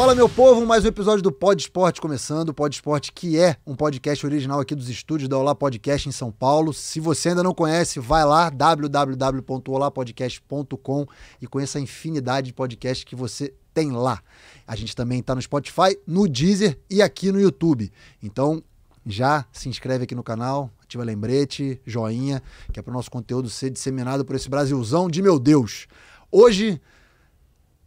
Fala meu povo, mais um episódio do Pod Esporte começando, Pod Esporte que é um podcast original aqui dos estúdios da Olá Podcast em São Paulo. Se você ainda não conhece, vai lá www.olapodcast.com e conheça a infinidade de podcasts que você tem lá. A gente também está no Spotify, no Deezer e aqui no YouTube. Então já se inscreve aqui no canal, ativa lembrete, joinha, que é para o nosso conteúdo ser disseminado por esse Brasilzão de meu Deus. Hoje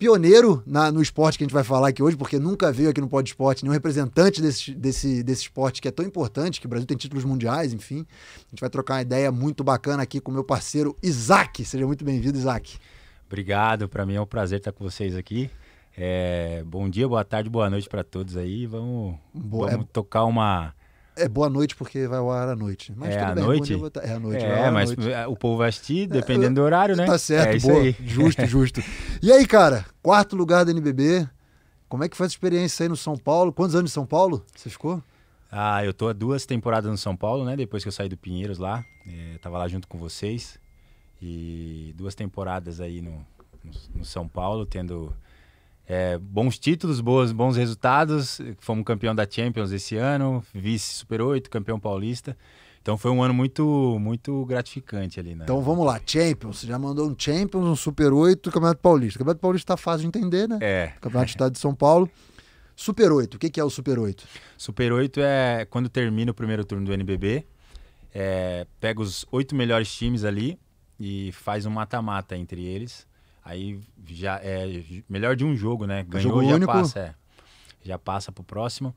pioneiro na, no esporte que a gente vai falar aqui hoje, porque nunca veio aqui no Pod Esporte nenhum representante desse, desse, desse esporte que é tão importante, que o Brasil tem títulos mundiais, enfim. A gente vai trocar uma ideia muito bacana aqui com o meu parceiro Isaac. Seja muito bem-vindo, Isaac. Obrigado, para mim é um prazer estar com vocês aqui. É, bom dia, boa tarde, boa noite para todos aí. Vamos, boa, vamos é... tocar uma é boa noite porque vai ao ar à noite. Mas é à noite? É à noite. É, mas é, o povo vai assistir, é, dependendo é, do horário, né? Tá certo, é boa. Aí. Justo, justo. e aí, cara, quarto lugar da NBB. Como é que foi essa experiência aí no São Paulo? Quantos anos em São Paulo você ficou? Ah, eu tô há duas temporadas no São Paulo, né? Depois que eu saí do Pinheiros lá. É, tava lá junto com vocês. E duas temporadas aí no, no, no São Paulo, tendo é, bons títulos, boas, bons resultados. Fomos campeão da Champions esse ano, vice Super 8, campeão paulista. Então foi um ano muito muito gratificante ali, né? Então vamos lá, Champions, você já mandou um Champions, um Super 8, Campeonato Paulista. O Campeonato Paulista está fácil de entender, né? É. Campeonato de Estado de São Paulo. Super 8, o que é o Super 8? Super 8 é quando termina o primeiro turno do NBB, é, pega os oito melhores times ali e faz um mata-mata entre eles. Aí já é melhor de um jogo, né? Ganhou, jogo já único. passa, é. Já passa pro próximo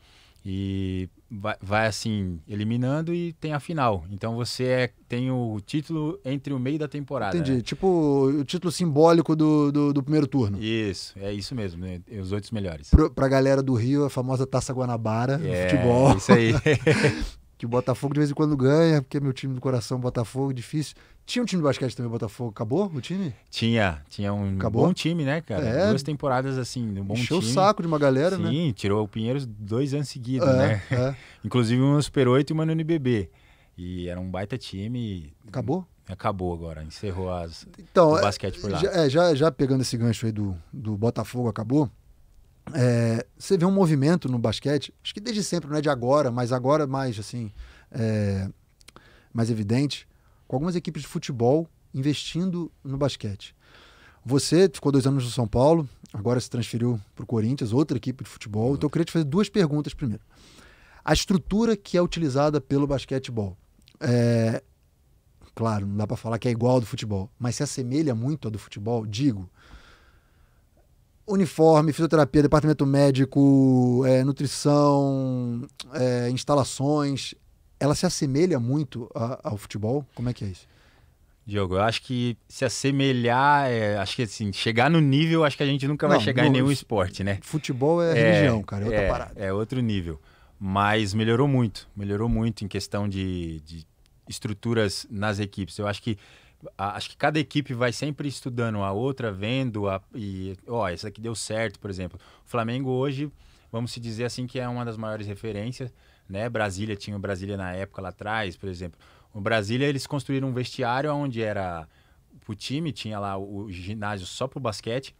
e vai, vai, assim eliminando e tem a final. Então você é, tem o título entre o meio da temporada. Entendi. Né? Tipo o título simbólico do, do, do, primeiro turno. Isso, é isso mesmo. Né? Os oito melhores. Pro, pra galera do Rio, a famosa Taça Guanabara é, futebol. Isso aí. que o Botafogo de vez em quando ganha, porque é meu time do coração, Botafogo, difícil. Tinha um time de basquete também, Botafogo. Acabou o time? Tinha. Tinha um Acabou? bom time, né, cara? É. Duas temporadas, assim, um bom Encheu time. Encheu o saco de uma galera, Sim, né? Sim, tirou o Pinheiros dois anos seguidos, é, né? É. Inclusive um Super 8 e uma no NBB. E era um baita time. Acabou? Acabou agora, encerrou as, então, o é, basquete por lá. Já, é, já, já pegando esse gancho aí do, do Botafogo, acabou. É, você vê um movimento no basquete, acho que desde sempre, não é de agora, mas agora mais assim, é, mais evidente, com algumas equipes de futebol investindo no basquete. Você ficou dois anos no São Paulo, agora se transferiu para o Corinthians, outra equipe de futebol. Então eu queria te fazer duas perguntas primeiro. A estrutura que é utilizada pelo basquetebol. É... Claro, não dá para falar que é igual ao do futebol, mas se assemelha muito ao do futebol, digo. Uniforme, fisioterapia, departamento médico, é, nutrição, é, instalações, ela se assemelha muito a, ao futebol? Como é que é isso? Diogo, eu acho que se assemelhar, é, acho que assim, chegar no nível, acho que a gente nunca vai Não, chegar em nenhum esporte, né? Futebol é, é religião, cara, é outra é, parada. É outro nível. Mas melhorou muito, melhorou muito em questão de, de estruturas nas equipes. Eu acho que acho que cada equipe vai sempre estudando a outra, vendo a, e ó, essa aqui deu certo, por exemplo. O Flamengo hoje, vamos se dizer assim que é uma das maiores referências né? Brasília tinha o Brasília na época lá atrás, por exemplo. O Brasília eles construíram um vestiário onde era o time tinha lá o ginásio só pro basquete.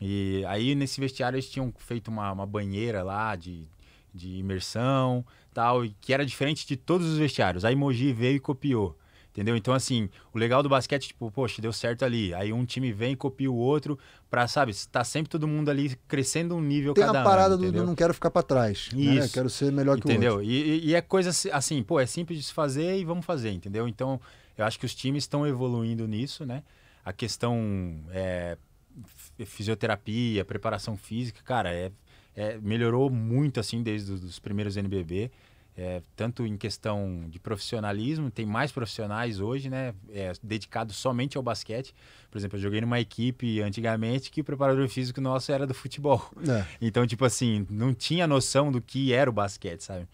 E aí nesse vestiário eles tinham feito uma, uma banheira lá de, de imersão, tal, e que era diferente de todos os vestiários. Aí Mogi veio e copiou. Entendeu? Então, assim, o legal do basquete, é, tipo, poxa, deu certo ali. Aí um time vem, copia o outro, pra, sabe, tá sempre todo mundo ali crescendo um nível Tem cada a parada ano, do, não quero ficar pra trás. Né? Isso. Né? Quero ser melhor entendeu? que o outro. Entendeu? E é coisa assim, pô, é simples de se fazer e vamos fazer, entendeu? Então, eu acho que os times estão evoluindo nisso, né? A questão é, fisioterapia, preparação física, cara, é, é melhorou muito, assim, desde os primeiros NBB. É, tanto em questão de profissionalismo, tem mais profissionais hoje, né? É, dedicados somente ao basquete. Por exemplo, eu joguei numa equipe antigamente que o preparador físico nosso era do futebol. É. Então, tipo assim, não tinha noção do que era o basquete, sabe?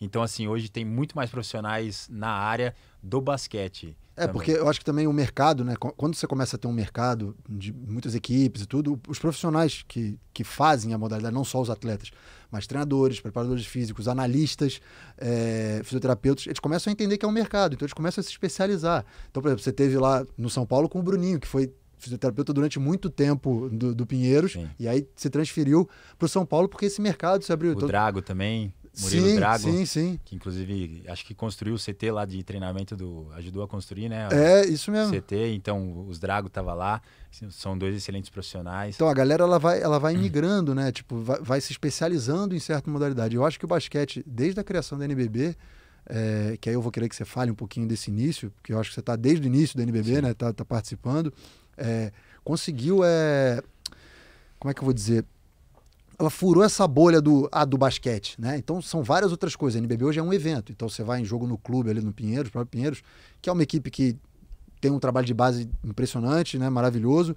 Então, assim, hoje tem muito mais profissionais na área do basquete. É, também. porque eu acho que também o mercado, né? Quando você começa a ter um mercado de muitas equipes e tudo, os profissionais que, que fazem a modalidade, não só os atletas, mas treinadores, preparadores físicos, analistas, é, fisioterapeutas, eles começam a entender que é um mercado, então eles começam a se especializar. Então, por exemplo, você teve lá no São Paulo com o Bruninho, que foi fisioterapeuta durante muito tempo do, do Pinheiros, Sim. e aí se transferiu para o São Paulo porque esse mercado se abriu. O então Drago também. Murilo sim, Drago. Sim, sim. Que inclusive acho que construiu o CT lá de treinamento do. ajudou a construir, né? É, isso mesmo. CT, então os Drago tava lá. Assim, são dois excelentes profissionais. Então a galera ela vai, ela vai migrando, né? Tipo, vai, vai, se especializando em certa modalidade. Eu acho que o basquete, desde a criação da NBB, é, que aí eu vou querer que você fale um pouquinho desse início, porque eu acho que você está desde o início da NBB, Sim. né? Tá, tá participando. É, conseguiu, é, como é que eu vou dizer? ela furou essa bolha do, a do basquete, né? Então são várias outras coisas. A NBB hoje é um evento. Então você vai em jogo no clube ali no Pinheiros, próprio Pinheiros, que é uma equipe que tem um trabalho de base impressionante, né? Maravilhoso.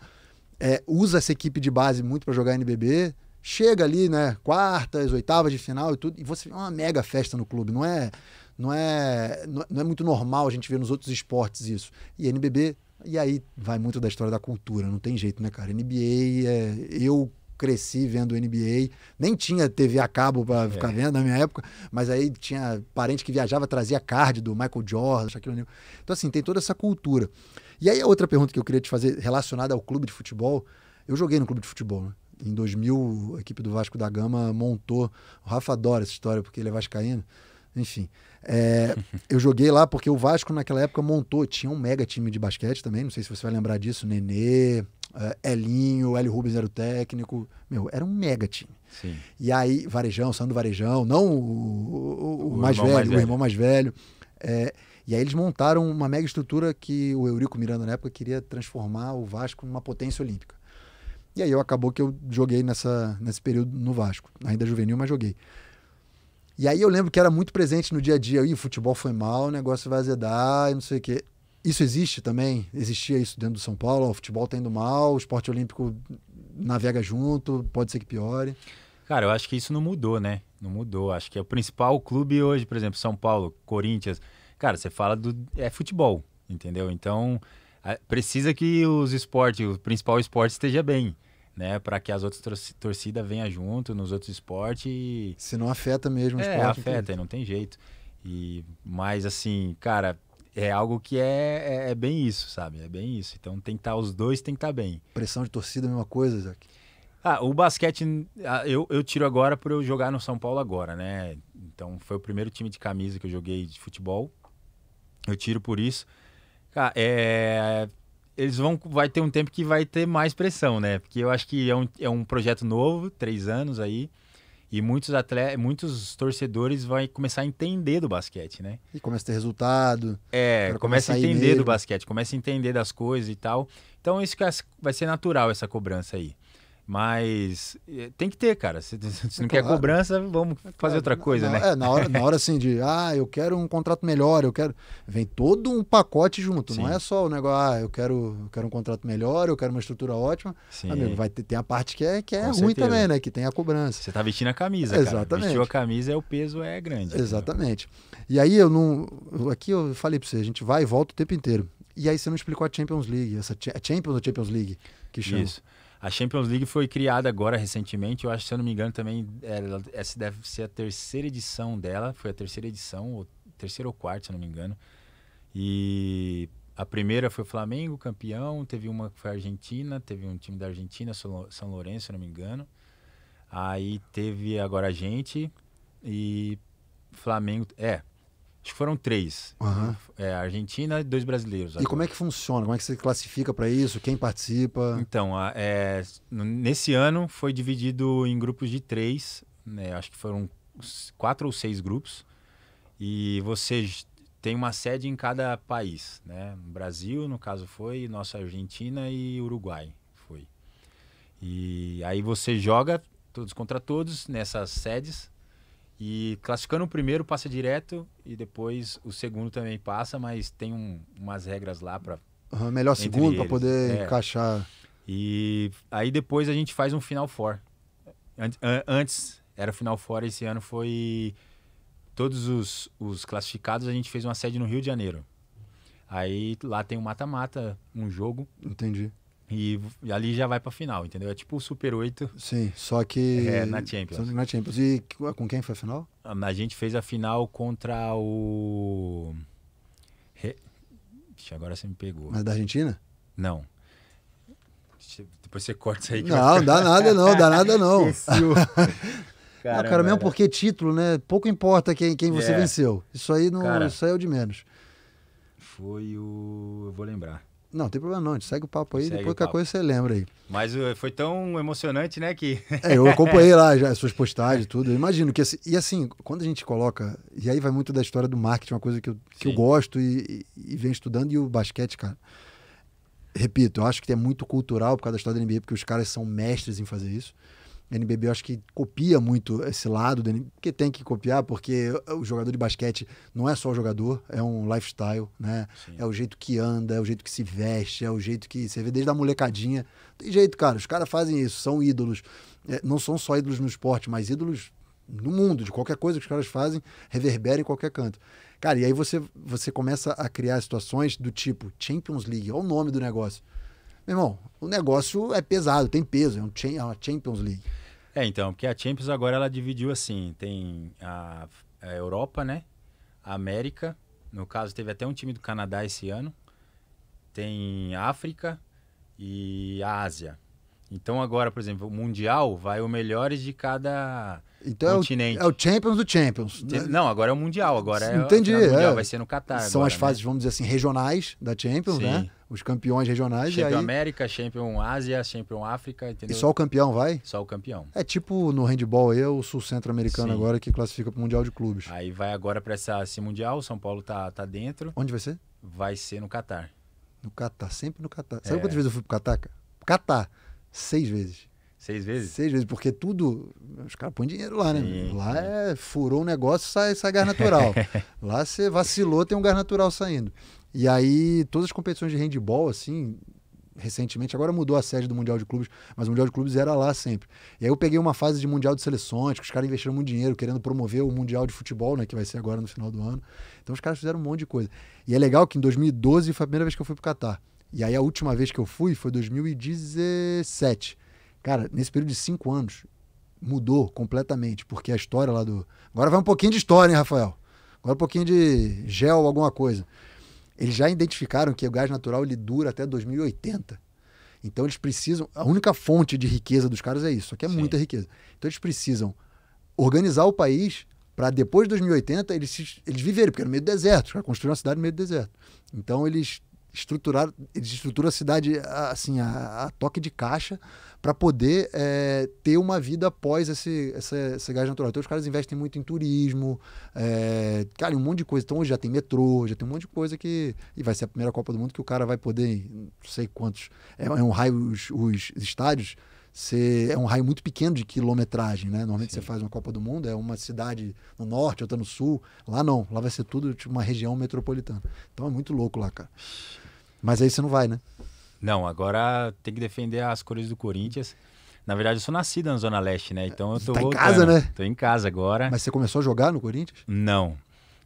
É, usa essa equipe de base muito para jogar NBB. Chega ali, né? Quartas, oitavas de final e tudo. E você uma mega festa no clube. Não é, não é, não é muito normal a gente ver nos outros esportes isso. E NBB e aí vai muito da história da cultura, não tem jeito, né, cara? NBA, é, eu cresci vendo NBA. Nem tinha TV a cabo para é. ficar vendo na minha época, mas aí tinha parente que viajava, trazia card do Michael Jordan, Shaquille O'Neal. Então, assim, tem toda essa cultura. E aí, a outra pergunta que eu queria te fazer relacionada ao clube de futebol. Eu joguei no clube de futebol, né? Em 2000, a equipe do Vasco da Gama montou. O Rafa adora essa história, porque ele é vascaíno. Enfim, é, eu joguei lá porque o Vasco naquela época montou, tinha um mega time de basquete também, não sei se você vai lembrar disso, Nenê, é, Elinho, Hélio Rubens era o técnico, meu, era um mega time. Sim. E aí, Varejão, Sandro Varejão, não o, o, o, o mais, velho, mais, velho, o irmão mais velho. É, e aí eles montaram uma mega estrutura que o Eurico Miranda, na época, queria transformar o Vasco numa potência olímpica. E aí eu, acabou que eu joguei nessa, nesse período no Vasco, ainda juvenil, mas joguei. E aí eu lembro que era muito presente no dia a dia. Ih, o futebol foi mal, o negócio vai azedar e não sei o quê. Isso existe também? Existia isso dentro do São Paulo? O futebol tá indo mal, o esporte olímpico navega junto, pode ser que piore. Cara, eu acho que isso não mudou, né? Não mudou. Acho que é o principal clube hoje, por exemplo, São Paulo, Corinthians. Cara, você fala do. É futebol, entendeu? Então, precisa que os esportes, o principal esporte esteja bem né? Para que as outras torcidas venham junto nos outros esportes. E... Se não afeta mesmo o é, afeta, não tem jeito. E, mas assim, cara, é algo que é, é, é, bem isso, sabe? É bem isso. Então tem que tá, os dois tem que estar tá bem. Pressão de torcida, mesma coisa, Zé Ah, o basquete ah, eu, eu tiro agora por eu jogar no São Paulo agora, né? Então foi o primeiro time de camisa que eu joguei de futebol. Eu tiro por isso. Cara, é eles vão vai ter um tempo que vai ter mais pressão, né? Porque eu acho que é um, é um projeto novo, três anos aí, e muitos atletas, muitos torcedores vão começar a entender do basquete, né? E começa a ter resultado. É, começa a entender do basquete, começa a entender das coisas e tal. Então isso é, vai ser natural essa cobrança aí. Mas eh, tem que ter, cara. Se, se não claro. quer cobrança, vamos é fazer outra coisa, na, né? É, na hora, na hora assim de, ah, eu quero um contrato melhor, eu quero. Vem todo um pacote junto. Sim. Não é só o negócio, ah, eu quero, eu quero um contrato melhor, eu quero uma estrutura ótima. Sim. Amigo, vai ter, tem a parte que é, que é ruim certeza. também, né? Que tem a cobrança. Você tá vestindo a camisa, cara. Exatamente. Cara. Vestiu a camisa, é, o peso é grande. Exatamente. Entendeu? E aí eu não. Aqui eu falei pra você, a gente vai e volta o tempo inteiro. E aí você não explicou a Champions League, essa Champions ou Champions League que chama. Isso. A Champions League foi criada agora recentemente, eu acho, se eu não me engano, também ela, essa deve ser a terceira edição dela, foi a terceira edição, ou terceira ou quarta, se eu não me engano. E a primeira foi o Flamengo, campeão, teve uma que foi a Argentina, teve um time da Argentina, São Lourenço, se eu não me engano. Aí teve agora a gente e Flamengo, é, Acho que foram três. Uhum. É, Argentina e dois brasileiros. E como é que funciona? Como é que você classifica para isso? Quem participa? Então, a, é, nesse ano foi dividido em grupos de três. Né? Acho que foram quatro ou seis grupos. E você tem uma sede em cada país. Né? Brasil, no caso, foi. Nossa Argentina e Uruguai foi. E aí você joga todos contra todos nessas sedes e classificando o primeiro passa direto e depois o segundo também passa, mas tem um, umas regras lá para. Uhum, melhor segundo para poder é. encaixar. E aí depois a gente faz um final for. Antes, era final for, esse ano foi. Todos os, os classificados a gente fez uma sede no Rio de Janeiro. Aí lá tem um mata-mata, um jogo. Entendi. E, e ali já vai pra final, entendeu? É tipo o Super 8. Sim, só que. É, na Champions. Na Champions. E com quem foi a final? Ah, a gente fez a final contra o. Re... Ixi, agora você me pegou. Mas da Argentina? Não. Depois você corta isso aí. não, dá nada não, dá nada não. Caramba, não, cara, mesmo porque né? título, né? Pouco importa quem, quem você é. venceu. Isso aí não, cara, isso aí é o de menos. Foi o. Eu vou lembrar. Não, tem problema não, a gente segue o papo aí, segue depois qualquer coisa você lembra aí. Mas eh, foi tão emocionante, né, que... é, eu acompanhei lá já as suas postagens tudo, eu imagino que... Assim, e assim, quando a gente coloca, e aí vai muito da história do marketing, uma coisa que eu, que eu gosto e, e, e venho estudando, e o basquete, cara, repito, eu acho que é muito cultural por causa da história da NBA, porque os caras são mestres em fazer isso. NBB eu acho que copia muito esse lado do NBB, porque tem que copiar, porque o jogador de basquete não é só o jogador, é um lifestyle, né? Sim. É o jeito que anda, é o jeito que se veste, é o jeito que você vê desde a molecadinha. Tem jeito, cara, os caras fazem isso, são ídolos. É, não são só ídolos no esporte, mas ídolos no mundo, de qualquer coisa que os caras fazem, reverbera em qualquer canto. Cara, e aí você, você começa a criar situações do tipo Champions League, olha o nome do negócio. Meu irmão, o negócio é pesado, tem peso, é, um, é uma Champions League. É, então, porque a Champions agora ela dividiu assim: tem a, a Europa, né? A América. No caso, teve até um time do Canadá esse ano. Tem África e a Ásia. Então agora, por exemplo, o Mundial vai o melhores de cada então continente. É o, é o Champions do Champions. Né? Não, agora é o Mundial, agora é Entendi, é o Mundial, é. vai ser no Catar. São agora, as né? fases, né? vamos dizer assim, regionais da Champions, né? Sim. né? Os campeões regionais. Champion e aí... América, Champion Ásia, Champion África, entendeu? E só o campeão vai? Só o campeão. É tipo no handball aí, é o sul centro-americano agora que classifica para o Mundial de Clubes. Aí vai agora para esse Mundial, o São Paulo tá, tá dentro. Onde vai ser? Vai ser no Catar. No Catar, sempre no Catar. Sabe quantas vezes eu fui pro Catar, cara? Catar seis vezes. Seis vezes? Seis vezes, porque tudo. Os caras põem dinheiro lá, né? Sim, lá sim. é. Furou um negócio, sai, sai gás natural. lá você vacilou, tem um gás natural saindo. E aí, todas as competições de handball, assim, recentemente, agora mudou a sede do Mundial de Clubes, mas o Mundial de Clubes era lá sempre. E aí eu peguei uma fase de Mundial de Seleções, que os caras investiram muito dinheiro, querendo promover o Mundial de Futebol, né, que vai ser agora no final do ano. Então os caras fizeram um monte de coisa. E é legal que em 2012 foi a primeira vez que eu fui pro Catar. E aí a última vez que eu fui foi 2017. Cara, nesse período de cinco anos, mudou completamente, porque a história lá do. Agora vai um pouquinho de história, hein, Rafael? Agora um pouquinho de gel, alguma coisa. Eles já identificaram que o gás natural ele dura até 2080. Então eles precisam. A única fonte de riqueza dos caras é isso, só que é Sim. muita riqueza. Então eles precisam organizar o país para depois de 2080 eles, eles viverem, porque era é no meio do deserto, construíram uma cidade no meio do deserto. Então eles estruturar, eles estruturam a cidade assim a, a toque de caixa para poder é, ter uma vida após esse, esse, esse, gás natural. Então os caras investem muito em turismo, é, cara, um monte de coisa. Então hoje já tem metrô, já tem um monte de coisa que e vai ser a primeira Copa do Mundo que o cara vai poder, não sei quantos, é, é um raio os, os estádios. é um raio muito pequeno de quilometragem, né? Normalmente Sim. você faz uma Copa do Mundo, é uma cidade no norte, outra no sul. Lá não, lá vai ser tudo tipo, uma região metropolitana. Então é muito louco lá, cara. Mas aí você não vai, né? Não, agora tem que defender as cores do Corinthians. Na verdade, eu sou nascido na Zona Leste, né? Então eu tô tá em casa, né? Tô em casa agora. Mas você começou a jogar no Corinthians? Não.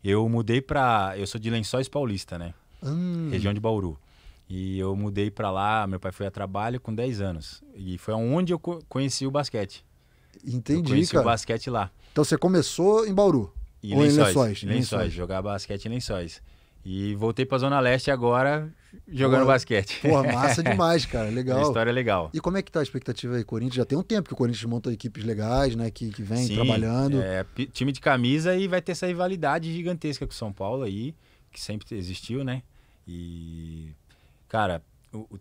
Eu mudei pra. Eu sou de Lençóis Paulista, né? Hum. Região de Bauru. E eu mudei para lá, meu pai foi a trabalho com 10 anos. E foi onde eu conheci o basquete. Entendi, eu conheci cara. o basquete lá. Então você começou em Bauru? E ou lençóis, em Lençóis. Lençóis, lençóis. jogar basquete em Lençóis. E voltei para Zona Leste agora jogando Porra, basquete. Pô, massa demais, cara. Legal. A história é legal. E como é que tá a expectativa aí, Corinthians? Já tem um tempo que o Corinthians monta equipes legais, né? Que, que vem Sim, trabalhando. É, time de camisa e vai ter essa rivalidade gigantesca com o São Paulo aí, que sempre existiu, né? E, cara,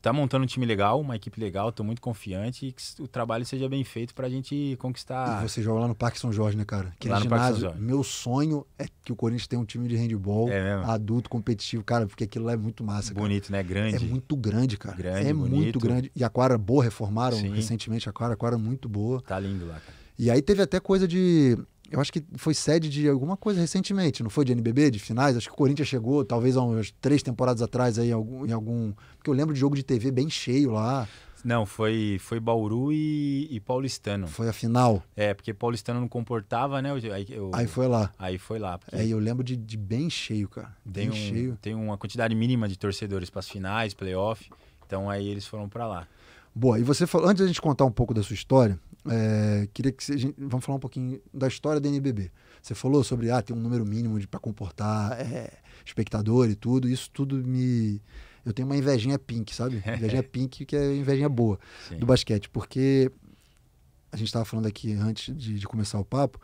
tá montando um time legal, uma equipe legal, tô muito confiante e que o trabalho seja bem feito pra gente conquistar. E você joga lá no Parque São Jorge, né, cara? Que lá é ginásio. Meu sonho é que o Corinthians tenha um time de handball é adulto, competitivo, cara, porque aquilo lá é muito massa. Bonito, cara. né? Grande. É muito grande, cara. Grande, é bonito. muito grande. E a quadra boa, reformaram Sim. recentemente a quadra, a quadra muito boa. Tá lindo lá, cara. E aí teve até coisa de eu acho que foi sede de alguma coisa recentemente, não foi de NBB, de finais? Acho que o Corinthians chegou, talvez há umas três temporadas atrás, aí, em algum. porque eu lembro de jogo de TV bem cheio lá. Não, foi, foi Bauru e, e Paulistano. Foi a final. É, porque Paulistano não comportava, né? eu, aí foi lá. Aí foi lá. Porque... É, eu lembro de, de bem cheio, cara. Bem um, cheio. Tem uma quantidade mínima de torcedores para as finais, playoff. Então aí eles foram para lá. Boa, e você falou, antes da gente contar um pouco da sua história, é, queria que você, vamos falar um pouquinho da história da NBB. Você falou sobre ah, tem um número mínimo para comportar é, espectador e tudo. Isso tudo me eu tenho uma invejinha pink, sabe? Invejinha pink que é invejinha boa Sim. do basquete, porque a gente estava falando aqui antes de, de, começar o papo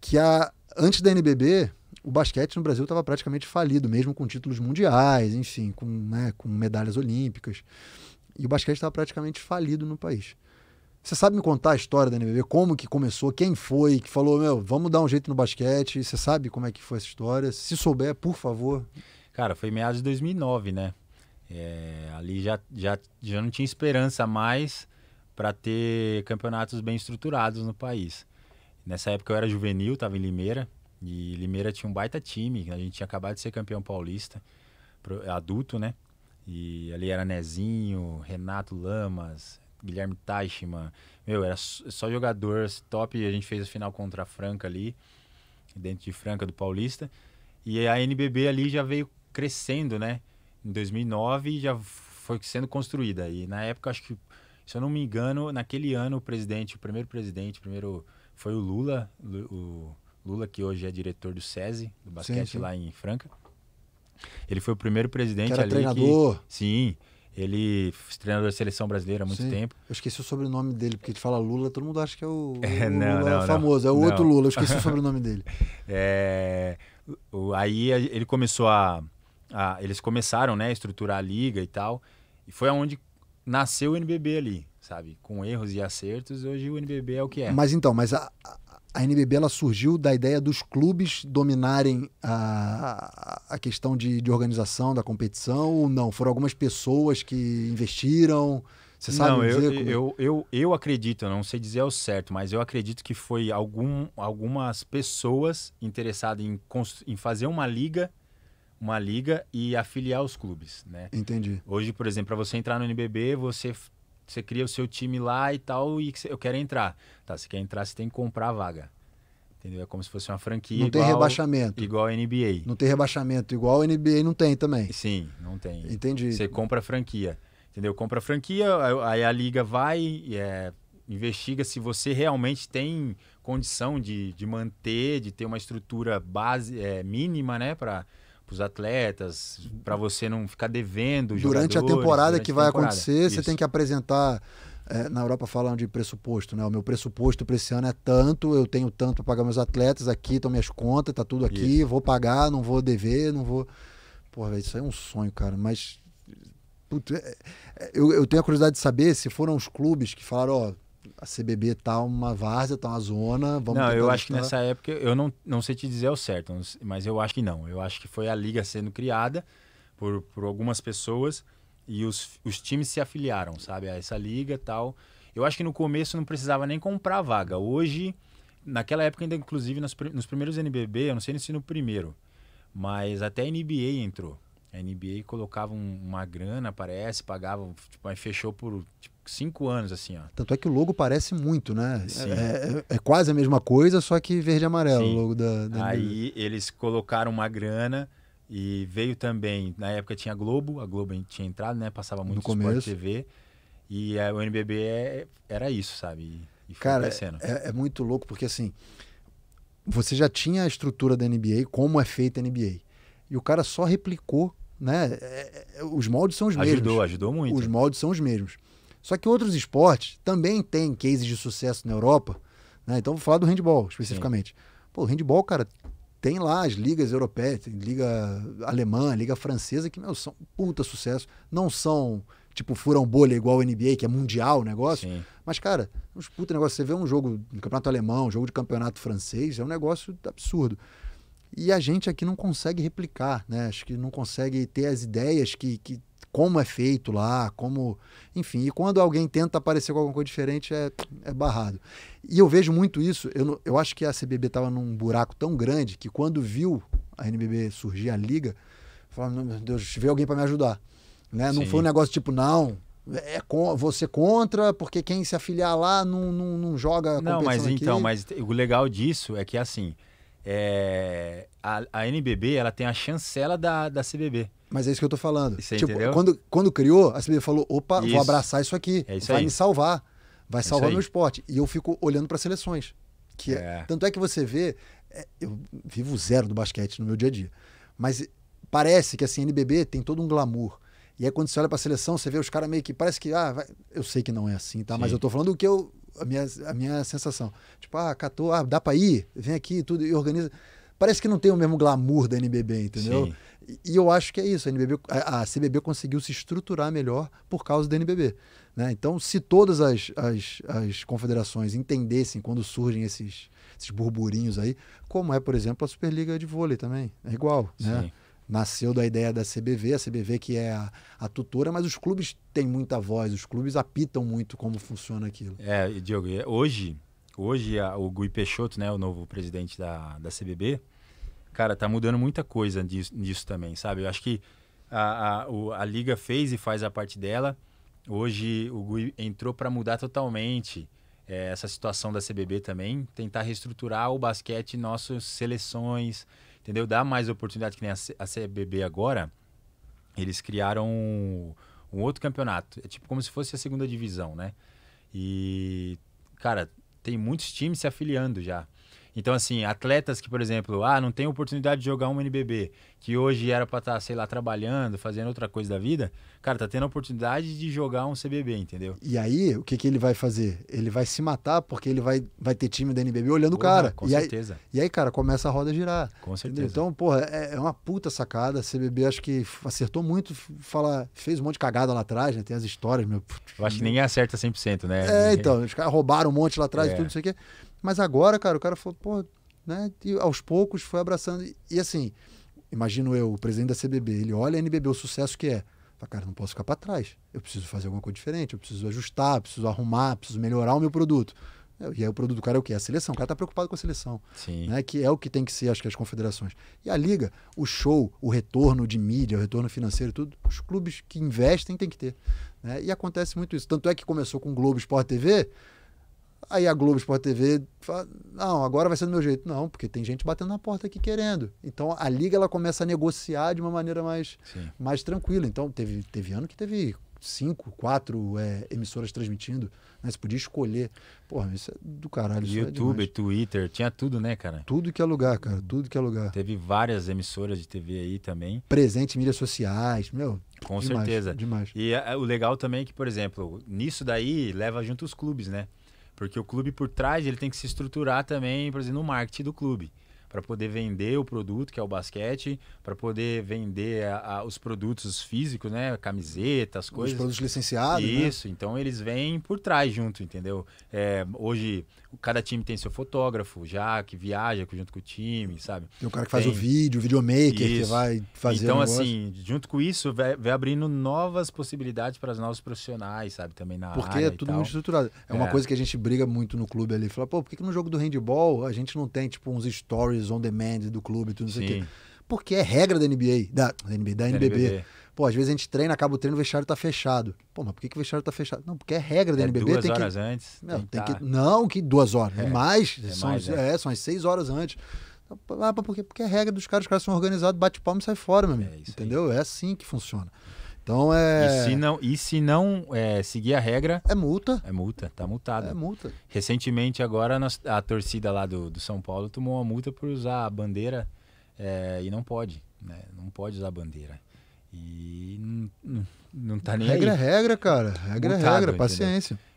que a antes da NBB o basquete no Brasil estava praticamente falido, mesmo com títulos mundiais, enfim, com, né, com medalhas olímpicas. E o basquete estava praticamente falido no país. Você sabe me contar a história da NBB? Como que começou? Quem foi que falou, meu, vamos dar um jeito no basquete? Você sabe como é que foi essa história? Se souber, por favor. Cara, foi meados de 2009, né? É, ali já, já, já não tinha esperança mais para ter campeonatos bem estruturados no país. Nessa época eu era juvenil, estava em Limeira, e Limeira tinha um baita time, a gente tinha acabado de ser campeão paulista, adulto, né? E ali era Nezinho, Renato Lamas, Guilherme Teichmann. Meu, era só jogador top. A gente fez a final contra a Franca ali, dentro de Franca do Paulista. E a NBB ali já veio crescendo, né? Em 2009 já foi sendo construída. E na época, acho que, se eu não me engano, naquele ano o presidente, o primeiro presidente, o primeiro foi o Lula, o Lula que hoje é diretor do SESI, do basquete sim, sim. lá em Franca. Ele foi o primeiro presidente que era ali treinador. Que, sim, ele treinador da seleção brasileira há muito Sim. tempo. Eu esqueci o sobrenome dele, porque ele fala Lula, todo mundo acha que é o, é, não, Lula não, famoso, não. é o outro Lula, eu esqueci o sobrenome dele. É, aí ele começou a, a, Eles começaram né, a estruturar a liga e tal. E foi onde nasceu o NBB ali, sabe? Com erros e acertos, hoje o NBB é o que é. Mas então, mas a, a NBB ela surgiu da ideia dos clubes dominarem a, a questão de, de organização da competição ou não? Foram algumas pessoas que investiram? Você sabe não, eu, como... É? eu, eu, eu acredito, eu não sei dizer ao certo, mas eu acredito que foi algum, algumas pessoas interessadas em, em fazer uma liga uma liga e afiliar os clubes, né? Entendi. Hoje, por exemplo, para você entrar no NBB, você você cria o seu time lá e tal, e eu quero entrar. Tá, você quer entrar, você tem que comprar a vaga. Entendeu? É como se fosse uma franquia. Não igual, tem rebaixamento. Igual a NBA. Não tem rebaixamento. Igual a NBA não tem também. Sim, não tem. Entendi. Você compra a franquia. Entendeu? Compra a franquia, aí a liga vai, é, investiga se você realmente tem condição de, de manter, de ter uma estrutura base é, mínima, né? Pra, para os atletas, para você não ficar devendo. Durante a temporada durante que vai temporada. acontecer, Isso. você tem que apresentar. É, na Europa falam de pressuposto, né? O meu pressuposto para esse ano é tanto, eu tenho tanto para pagar meus atletas, aqui estão minhas contas, tá tudo aqui, Isso. vou pagar, não vou dever, não vou. Porra, isso aí é um sonho, cara, mas. É, é, eu, eu, tenho a curiosidade de saber se foram os clubes que falaram, ó, a CBB tá uma várzea, tá uma zona. Vamos não, eu acho que nessa época, eu não, não sei te dizer o certo, mas eu acho que não. Eu acho que foi a liga sendo criada por, por algumas pessoas e os, os times se afiliaram, sabe, a essa liga tal. Eu acho que no começo não precisava nem comprar vaga. Hoje, naquela época ainda, inclusive, nos, nos primeiros NBB, eu não sei se no primeiro, mas até a NBA entrou. A NBA colocava um, uma grana, parece, pagava, tipo, aí fechou por tipo, cinco anos, assim, ó. Tanto é que o logo parece muito, né? É, é, é, quase a mesma coisa, só que verde e amarelo, Sim. o logo da, da Aí eles colocaram uma grana e veio também, na época tinha a Globo, a Globo tinha entrado, né? Passava muito no Sport TV. E a, o NBB é, era isso, sabe? E, e Cara, é, é muito louco, porque assim, você já tinha a estrutura da NBA, como é feita a NBA. E o cara só replicou né? É, é, os moldes são os ajudou, mesmos. Ajudou, ajudou muito. Os moldes são os mesmos. Só que outros esportes também têm cases de sucesso na Europa. Né? Então vou falar do handball especificamente. Sim. Pô, o handball, cara, tem lá as ligas europeias, liga alemã, liga francesa, que meu, são puta sucesso. Não são tipo furam bolha igual o NBA, que é mundial o negócio. Sim. Mas, cara, uns puta negócio. Você vê um jogo no um campeonato alemão, um jogo de campeonato francês, é um negócio absurdo e a gente aqui não consegue replicar, né? Acho que não consegue ter as ideias que, que como é feito lá, como, enfim, e quando alguém tenta aparecer com alguma coisa diferente é, é barrado. E eu vejo muito isso. Eu, eu acho que a CBB estava num buraco tão grande que quando viu a NBB surgir a liga, falava, meu Deus, veio alguém para me ajudar, né? Não foi um negócio tipo não, é com, você contra, porque quem se afiliar lá não, não, não joga Não, mas então, aqui. então, mas o legal disso é que assim, é, a, a, NBB ela tem a chancela da, da CBB. Mas é isso que eu tô falando. tipo, Quando, quando criou, a CBB falou: opa, isso. vou abraçar isso aqui, é isso vai aí. me salvar, vai é salvar meu esporte. E eu fico olhando para seleções. que é, é. Tanto é que você vê, é, eu vivo zero do basquete no meu dia a dia, mas parece que assim, a NBB tem todo um glamour. E aí, quando você olha para a seleção, você vê os caras meio que parece que, ah, vai... eu sei que não é assim, tá? Sim. Mas eu tô falando o que eu a minha, a minha sensação. Tipo, ah, catou, ah, dá para ir? Vem aqui tudo e organiza. Parece que não tem o mesmo glamour da NBB, entendeu? Sim. E eu acho que é isso. A, NBB, a, CBB conseguiu se estruturar melhor por causa da NBB. Né? Então, se todas as, as, as confederações entendessem quando surgem esses, esses burburinhos aí, como é, por exemplo, a Superliga de Vôlei também, é igual. Né? Sim. Né? nasceu da ideia da CBV, a CBV que é a, a, tutora, mas os clubes têm muita voz, os clubes apitam muito como funciona aquilo. É, Diogo, hoje, hoje a, o Gui Peixoto, né, o novo presidente da, da CBB, cara, tá mudando muita coisa disso, disso também, sabe? Eu acho que a, a, a Liga fez e faz a parte dela, hoje o Gui entrou para mudar totalmente é, essa situação da CBB também, tentar reestruturar o basquete, nossas seleções, entendeu? Dá mais oportunidade que nem a CBB agora. Eles criaram um, um outro campeonato. É tipo como se fosse a segunda divisão, né? E, cara, tem muitos times se afiliando já. Então, assim, atletas que, por exemplo, ah, não tem oportunidade de jogar um NBB, que hoje era para estar, tá, sei lá, trabalhando, fazendo outra coisa da vida, cara, tá tendo a oportunidade de jogar um CBB, entendeu? E aí, o que, que ele vai fazer? Ele vai se matar porque ele vai, vai ter time da NBB olhando porra, o cara. Com e certeza. Aí, e aí, cara, começa a roda a girar. Com certeza. Entendeu? Então, porra, é, é, uma puta sacada. A CBB acho que acertou muito, fala, fez um monte de cagada lá atrás, né? Tem as histórias, meu. Eu acho que ninguém acerta 100%, né? É, então, os caras roubaram um monte lá atrás, é. tudo isso aqui. Mas agora, cara, o cara falou, pô, né? E aos poucos foi abraçando. E, assim, imagino eu, o presidente da CBB, ele olha a NBB, o sucesso que é. Fala, cara, não posso ficar para trás. Eu preciso fazer alguma coisa diferente, eu preciso ajustar, preciso arrumar, preciso melhorar o meu produto. É, e aí o produto do cara é o quê? É a seleção. O cara tá preocupado com a seleção. Sim. Né? Que é o que tem que ser, acho que as confederações. E a liga, o show, o retorno de mídia, o retorno financeiro, tudo, os clubes que investem têm que ter. Né? E acontece muito isso. Tanto é que começou com o Globo Sport TV, Aí a Globo Sport TV fala, não, agora vai ser do meu jeito. Não, porque tem gente batendo na porta aqui querendo. Então a liga ela começa a negociar de uma maneira mais, mais tranquila. Então teve, teve ano que teve cinco, quatro é, emissoras transmitindo, né? Você podia escolher. Porra, isso é do caralho. É YouTube, é Twitter, tinha tudo, né, cara? Tudo que é lugar, cara. Tudo que é lugar. Teve várias emissoras de TV aí também. Presente em mídias sociais, meu. Com demais, certeza. Demais. E a, o legal também é que, por exemplo, nisso daí leva junto os clubes, né? Porque o clube por trás ele tem que se estruturar também, por exemplo, no marketing do clube para poder vender o produto, que é o basquete, para poder vender a, a, os produtos físicos, né? Camisetas, coisas. Os produtos licenciados. Né? Isso, né? então eles vêm por trás junto, entendeu? É, hoje, cada time tem seu fotógrafo já, que viaja junto com o time, sabe? Tem o cara que faz o vídeo, o videomaker isso. que vai fazer Então, assim, junto com isso, vai, vai abrindo novas possibilidades para os novos profissionais, sabe? Também na Porque área. Porque é tudo muito estruturado. É, é, uma coisa que a gente briga muito no clube ali. Fala, pô, por que, que no jogo do handball a gente não tem, tipo, uns stories vídeos on demand do clube, tudo isso aqui. Porque é regra da NBA, da, da, NBA, da NBB. NBB. Pô, às vezes a gente treina, acaba o treino, o vestiário tá fechado. Pô, mas por que, que o vestiário tá fechado? Não, porque é regra da é NBB. Duas tem horas que, antes. Não, tem, que, tá. não, que duas horas. É, mais, é são, mais, é. é. é são as seis horas antes. Então, ah, por quê? Porque é regra dos caras, os caras são organizados, bate palma e sai fora, meu é amigo. entendeu? Aí. É assim que funciona. Então é. E se não, e se não é, seguir a regra. É multa. É multa, tá multado. É multa. Recentemente, agora, a torcida lá do, do São Paulo tomou uma multa por usar a bandeira é, e não pode, né? Não pode usar a bandeira. E não, não, não tá nem. Regra aí. é regra, cara. Regra é multado, é regra, paciência. Entendeu?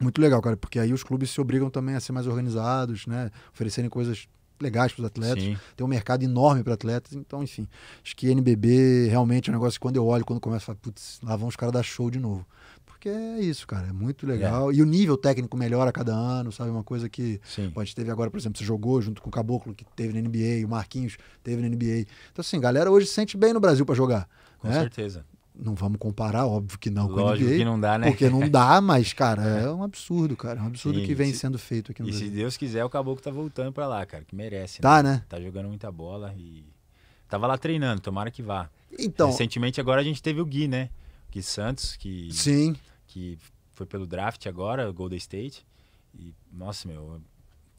Muito legal, cara, porque aí os clubes se obrigam também a ser mais organizados, né? Oferecerem coisas legais para os atletas, Sim. tem um mercado enorme para atletas. Então, enfim, acho que NBB realmente é um negócio que quando eu olho, quando começa a falar, putz, lá vão os caras dar show de novo. Porque é isso, cara, é muito legal. É. E o nível técnico melhora a cada ano, sabe? Uma coisa que Sim. Pô, a gente teve agora, por exemplo, você jogou junto com o Caboclo, que teve na NBA, o Marquinhos teve na NBA. Então, assim, galera hoje se sente bem no Brasil para jogar. Com né? certeza. Não vamos comparar, óbvio que não Lógico com ninguém. que não dá, né? Porque não dá, mas, cara, é um absurdo, cara. É um absurdo Sim, que vem se, sendo feito aqui no e Brasil. E se Deus quiser, o Caboclo tá voltando para lá, cara, que merece. Tá, né? né? Tá jogando muita bola e... Tava lá treinando, tomara que vá. Então... Recentemente agora a gente teve o Gui, né? O Gui Santos, que... Sim. Que foi pelo draft agora, Golden State. E, nossa, meu,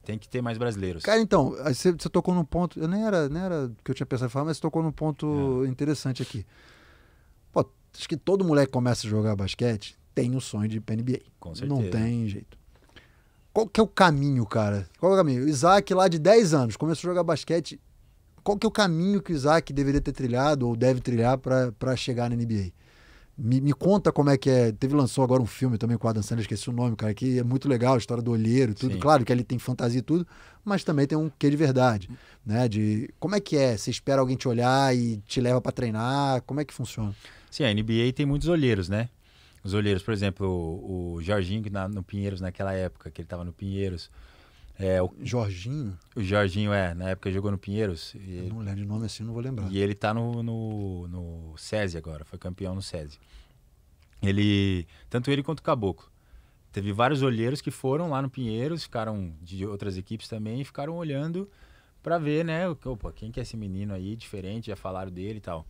tem que ter mais brasileiros. Cara, então, você, você tocou num ponto. Eu nem era, nem era que eu tinha pensado em falar, mas você tocou num ponto é. interessante aqui. Acho que todo moleque que começa a jogar basquete tem o sonho de ir pra NBA. Com certeza. Não tem jeito. Qual que é o caminho, cara? Qual é o caminho? O Isaac, lá de 10 anos, começou a jogar basquete. Qual que é o caminho que o Isaac deveria ter trilhado ou deve trilhar para chegar na NBA? Me, me, conta como é que é. Teve, lançou agora um filme também com o Adam Sandler, esqueci o nome, cara, que é muito legal, a história do olheiro, tudo. Sim. Claro que ele tem fantasia e tudo, mas também tem um quê de verdade, né? De como é que é? Você espera alguém te olhar e te leva para treinar? Como é que funciona? Sim, a NBA tem muitos olheiros, né? Os olheiros, por exemplo, o, o Jorginho, que na, no Pinheiros, naquela época, que ele estava no Pinheiros. É, o Jorginho? O Jorginho, é. Na época jogou no Pinheiros. E, não lembro de nome assim, não vou lembrar. E ele está no, no, no SESI agora, foi campeão no SESI. Ele, tanto ele quanto o Caboclo. Teve vários olheiros que foram lá no Pinheiros, ficaram de outras equipes também, e ficaram olhando para ver, né? Opa, quem que é esse menino aí, diferente, já falaram dele e tal.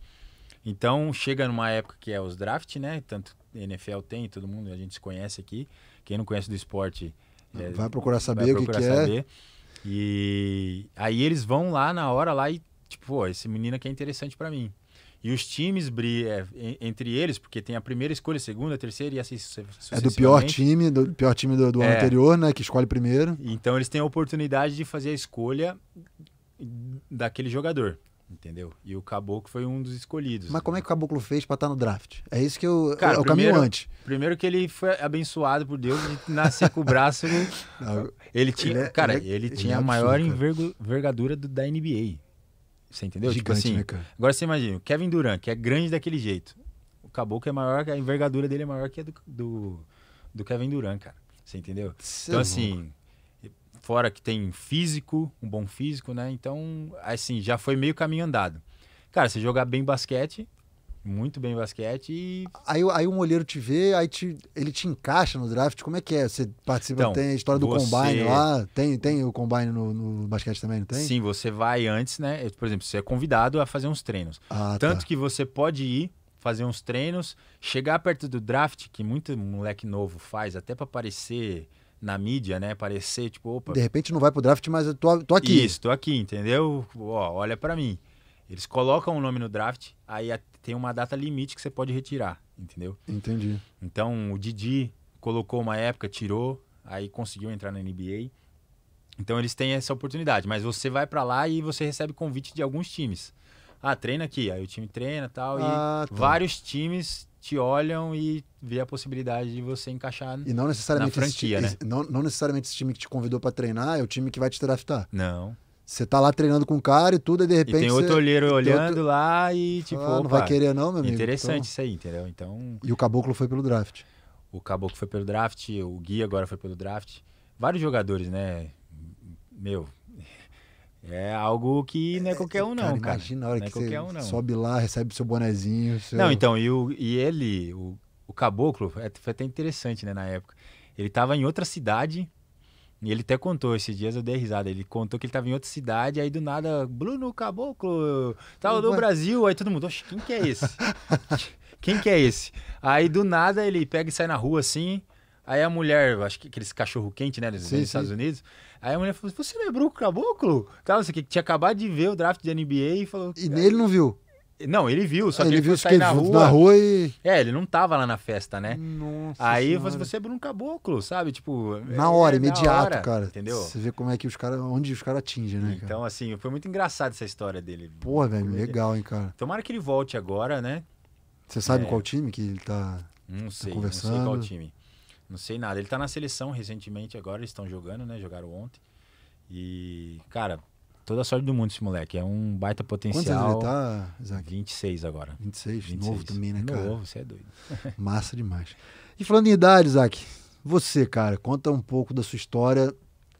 Então, chega numa época que é os draft, né? Tanto NFL tem, todo mundo, a gente se conhece aqui. Quem não conhece do esporte... É, vai procurar saber vai procurar o que, que é. saber. é. E aí eles vão lá na hora lá e tipo, pô, esse menino aqui é interessante para mim. E os times brilham é, entre eles, porque tem a primeira escolha, a segunda, a terceira e assim É do pior time, do pior time do, do é. ano anterior, né? Que escolhe primeiro. Então eles têm a oportunidade de fazer a escolha daquele jogador. Entendeu? E o Caboclo foi um dos escolhidos. Mas como é que o Caboclo fez para estar tá no draft? É isso que eu. É cara, eu, primeiro, caminho antes. Primeiro que ele foi abençoado por Deus de nascer com o braço. Não, ele tinha. Ele é, cara, ele, é- ele é tinha é a maior absurdo, envergadura do, da NBA. Você entendeu? Tipo Gigante, tipo assim. Né, agora você imagina, o Kevin Durant, que é grande daquele jeito. O Caboclo é maior, a envergadura dele é maior que a do, do, do Kevin Durant, cara. Você entendeu? Seu então, assim fora que tem físico, um bom físico, né? Então, assim, já foi meio caminho andado. Cara, se jogar bem basquete, muito bem basquete e. Aí, aí um olheiro te vê, aí te, ele te encaixa no draft. Como é que é? Você participa, então, tem a história do você... combine lá? Tem, tem o combine no, no, basquete também, não tem? Sim, você vai antes, né? Por exemplo, você é convidado a fazer uns treinos. Ah, tá. Tanto tá. que você pode ir fazer uns treinos, chegar perto do draft, que muito moleque novo faz, até para parecer na mídia, né? Parecer, tipo, opa. De repente não vai pro draft, mas eu tô, tô aqui. Isso, tô aqui, entendeu? Ó, olha para mim. Eles colocam o um nome no draft, aí tem uma data limite que você pode retirar, entendeu? Entendi. Então o Didi colocou uma época, tirou, aí conseguiu entrar na NBA. Então eles têm essa oportunidade, mas você vai para lá e você recebe convite de alguns times. Ah, treina aqui, aí o time treina tal, ah, e tá. vários times te olham e vê a possibilidade de você encaixar e não necessariamente na franquia, esse, né? Não, não necessariamente esse time que te convidou para treinar é o time que vai te draftar. Não. Você tá lá treinando com o cara e tudo, e de repente. E tem outro olheiro olhando outro... lá e ah, tipo. Ah, não vai querer, não, meu amigo. Interessante então... isso aí, entendeu? Então. E o caboclo foi pelo draft. O caboclo foi pelo draft, o Gui agora foi pelo draft. Vários jogadores, né? Meu, é algo que não é qualquer um, não. Cara, cara. Imagina a hora não que, é que você um, sobe lá, recebe seu bonezinho. Seu... Não, então, e, o, e ele, o, o caboclo, é, foi até interessante, né, na época. Ele tava em outra cidade, e ele até contou, esses dias eu dei risada, ele contou que ele tava em outra cidade, aí do nada, Bruno Caboclo, tava do Brasil, aí todo mundo, oxe, quem que é esse? quem que é esse? Aí do nada ele pega e sai na rua assim, Aí a mulher, acho que aqueles cachorro quente, né, dos sim, Estados sim. Unidos. Aí a mulher falou: Você lembrou é o Caboclo? Tava, você que tinha acabado de ver o draft de NBA e falou. E nele não viu? Não, ele viu, só ah, que ele, ele viu sair na rua. na rua e... É, ele não tava lá na festa, né? Nossa Aí falei, você é Bruno Caboclo, sabe? Tipo... Na é, hora, é, imediato, na hora, cara. Entendeu? Você vê como é que os caras... Onde os caras atingem, né, então, cara? Então, assim, foi muito engraçado essa história dele. Pô, velho, legal, hein, cara. Tomara que ele volte agora, né? Você sabe é... qual time que ele tá, não tá sei, tá conversando? Não sei qual time. Não sei nada. Ele tá na seleção recentemente agora, eles estão jogando, né? Jogaram ontem. E, cara, toda a sorte do mundo esse moleque. É um baita potencial. Quantos ele tá, Isaac? 26 agora. 26? 26. Novo também, né, cara? Novo, você é doido. Massa demais. E falando em idade, Isaac, você, cara, conta um pouco da sua história.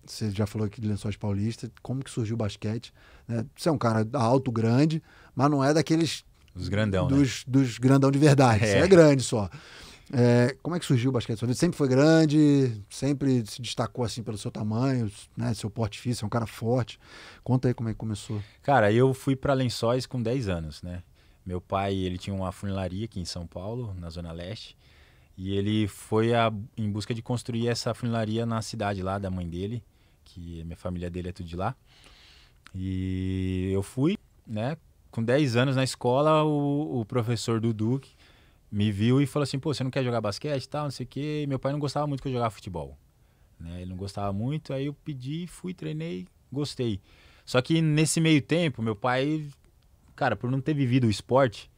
Você já falou aqui de Lençóis Paulista, como que surgiu o basquete. Né? Você é um cara alto, grande, mas não é daqueles... Os grandão, né? dos, né? dos grandão de verdade. É. Você é grande só. É, como é que surgiu o basquete sua vida? Sempre foi grande, sempre se destacou assim pelo seu tamanho, né? Seu porte físico, é um cara forte. Conta aí como é que começou. Cara, eu fui para Lençóis com 10 anos, né? Meu pai, ele tinha uma funilaria aqui em São Paulo, na Zona Leste, e ele foi a, em busca de construir essa funilaria na cidade lá da mãe dele, que minha família dele é tudo de lá. E eu fui, né? Com 10 anos na escola, o, o professor Dudu, me viu e falou assim: pô, você não quer jogar basquete e tal, não sei o quê. E meu pai não gostava muito que eu jogasse futebol. Né? Ele não gostava muito, aí eu pedi, fui, treinei, gostei. Só que nesse meio tempo, meu pai, cara, por não ter vivido o esporte,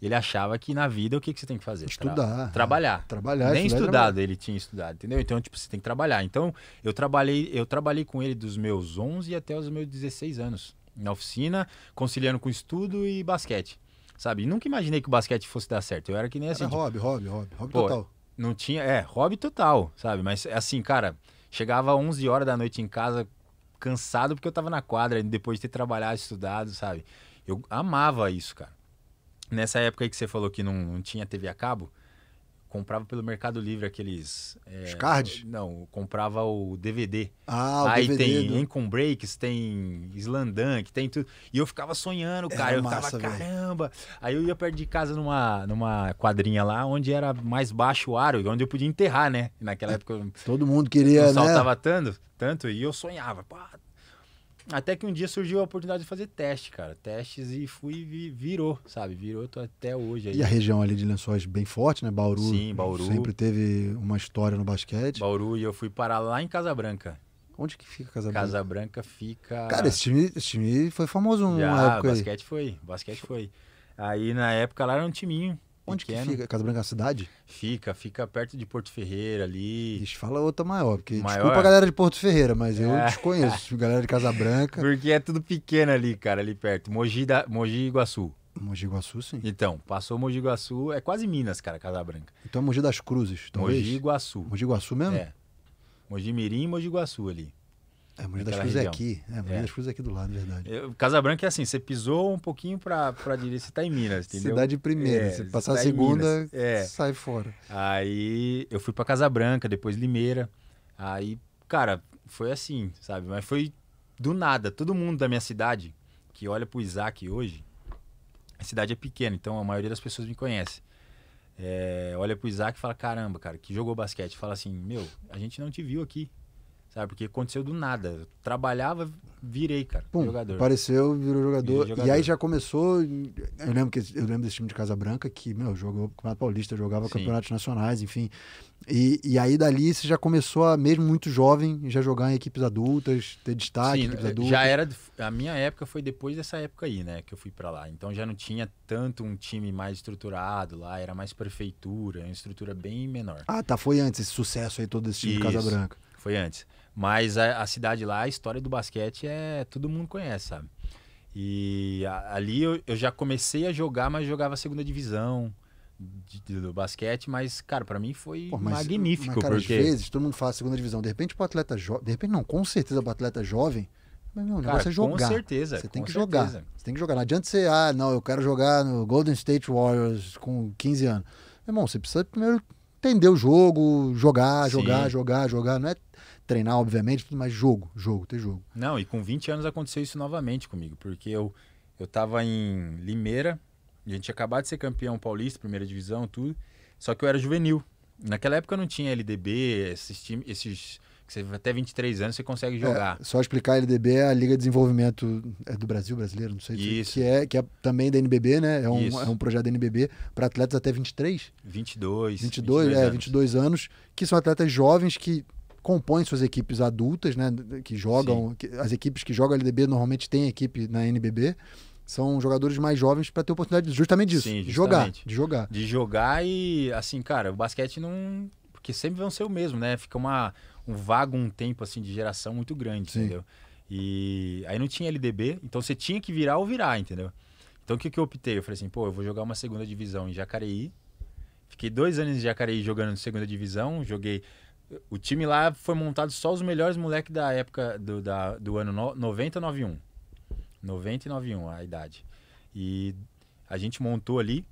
ele achava que na vida o que, que você tem que fazer? Estudar. Tra é. trabalhar. Trabalhar. Nem estudado trabalhar. ele tinha estudado, entendeu? Então, tipo, você tem que trabalhar. Então, eu trabalhei, eu trabalhei com ele dos meus 11 até os meus 16 anos, na oficina, conciliando com estudo e basquete sabe? nunca imaginei que o basquete fosse dar certo. Eu era que nem assim. Era tipo, hobby, hobby, hobby, hobby total. Não tinha, é, hobby total, sabe? Mas assim, cara, chegava 11 horas da noite em casa cansado porque eu tava na quadra depois de ter trabalhado, estudado, sabe? Eu amava isso, cara. Nessa época aí que você falou que não, não tinha TV a cabo, comprava pelo Mercado Livre aqueles. É, Os cards? Não, comprava o DVD. Ah, o Aí DVD. Aí tem do... Income Breaks, tem que tem tudo. E eu ficava sonhando, cara. Era eu massa, ficava, véio. caramba. Aí eu ia perto de casa numa, numa quadrinha lá onde era mais baixo o aro, onde eu podia enterrar, né? Naquela é, época. Todo mundo queria. Não né? saltava tanto, tanto, e eu sonhava. Pá, até que um dia surgiu a oportunidade de fazer teste, cara. Testes e fui e virou, sabe? Virou tô até hoje aí. E a região ali de Lençóis bem forte, né? Bauru. Sim, Bauru. Sempre teve uma história no basquete. Bauru e eu fui parar lá em Casa Branca. Onde que fica Casa Branca? Casa Branca fica. Cara, esse time, esse time foi famoso Já, época. Basquete aí. foi, basquete foi. Aí na época lá era um timinho Onde pequeno. que fica? Casa Branca é cidade? Fica, fica perto de Porto Ferreira ali. Ixi, fala outra maior, porque maior? desculpa a galera de Porto Ferreira, mas é. eu desconheço, galera de Casa Branca. Porque é tudo pequeno ali, cara, ali perto. Mogi, da, Mogi Iguaçu. Mogi Guaçu, sim. Então, passou Mogi Guaçu, é quase Minas, cara, Casa Branca. Então é Mogi das Cruzes, talvez? Mogi Guaçu. Mogi Guaçu mesmo? É. Mogi Mirim e Mogi Guaçu ali. É, maioria das Cruzes é aqui. É, maioria é. das Cruzes é aqui do lado, é verdade. Eu, Branca é assim, você pisou um pouquinho para direita, você está em Minas, entendeu? Cidade primeira, é, se passar tá a segunda, é. sai fora. Aí eu fui para Branca, depois Limeira. Aí, cara, foi assim, sabe? Mas foi do nada. Todo mundo da minha cidade que olha pro Isaac hoje, a cidade é pequena, então a maioria das pessoas me conhece. É, olha pro Isaac e fala, caramba, cara, que jogou basquete. Fala assim, meu, a gente não te viu aqui. Sabe? Porque aconteceu do nada. Eu trabalhava, virei, cara, Pum, jogador. Apareceu, virou jogador. jogador. E aí já começou. Eu lembro, que, eu lembro desse time de Casa Branca que, meu, jogou Campeonato Paulista, jogava Sim. campeonatos nacionais, enfim. E, e aí dali você já começou a, mesmo muito jovem, já jogar em equipes adultas, ter destaque, Sim, equipes eh, adultas. Já era. A minha época foi depois dessa época aí, né? Que eu fui para lá. Então já não tinha tanto um time mais estruturado lá, era mais prefeitura, uma estrutura bem menor. Ah, tá. Foi antes esse sucesso aí todo desse time Isso. de Casa Branca foi antes. Mas a, a, cidade lá, a história do basquete é todo mundo conhece, sabe? E a, ali eu, eu, já comecei a jogar, mas jogava segunda divisão de, de, do basquete, mas cara, para mim foi Pô, mas, magnífico, mas, cara, porque às vezes todo mundo fala segunda divisão, de repente o atleta jovem, de repente não, com certeza o atleta jovem mas meu, o negócio cara, é jogar. Com certeza. Você tem que certeza. jogar. Você tem que jogar. Não adianta você, ah, não, eu quero jogar no Golden State Warriors com 15 anos. Meu irmão, você precisa primeiro entender o jogo, jogar, jogar, Sim. jogar, jogar. Não é treinar, obviamente, mas jogo, jogo, ter jogo. Não, e com 20 anos aconteceu isso novamente comigo, porque eu, eu tava em Limeira, a gente tinha acabado de ser campeão paulista, primeira divisão, tudo, só que eu era juvenil. Naquela época não tinha LDB, esses, time, esses que você até 23 anos você consegue é, jogar. É, só explicar, a LDB é a Liga de Desenvolvimento é do Brasil brasileiro, não sei Isso. que é que é também da NBB, né? É um, é um projeto da NBB para atletas até 23? 22. 22, 22 é, anos. 22 anos, que são atletas jovens que compõem suas equipes adultas, né, que jogam, que, as equipes que jogam a LDB normalmente têm equipe na NBB são jogadores mais jovens para ter oportunidade justamente disso, Sim, justamente. de jogar, de jogar. De jogar e assim, cara, o basquete não porque sempre vão ser o mesmo, né? Fica uma um vago um tempo assim de geração muito grande, Sim. entendeu? E aí não tinha LDB, então você tinha que virar ou virar, entendeu? Então o que, que eu optei? Eu falei assim, pô, eu vou jogar uma segunda divisão em Jacareí. Fiquei dois anos em Jacareí jogando segunda divisão, joguei. O time lá foi montado só os melhores moleques da época do, da, do ano no... 90, 91. 90 e 91, a idade. E a gente montou ali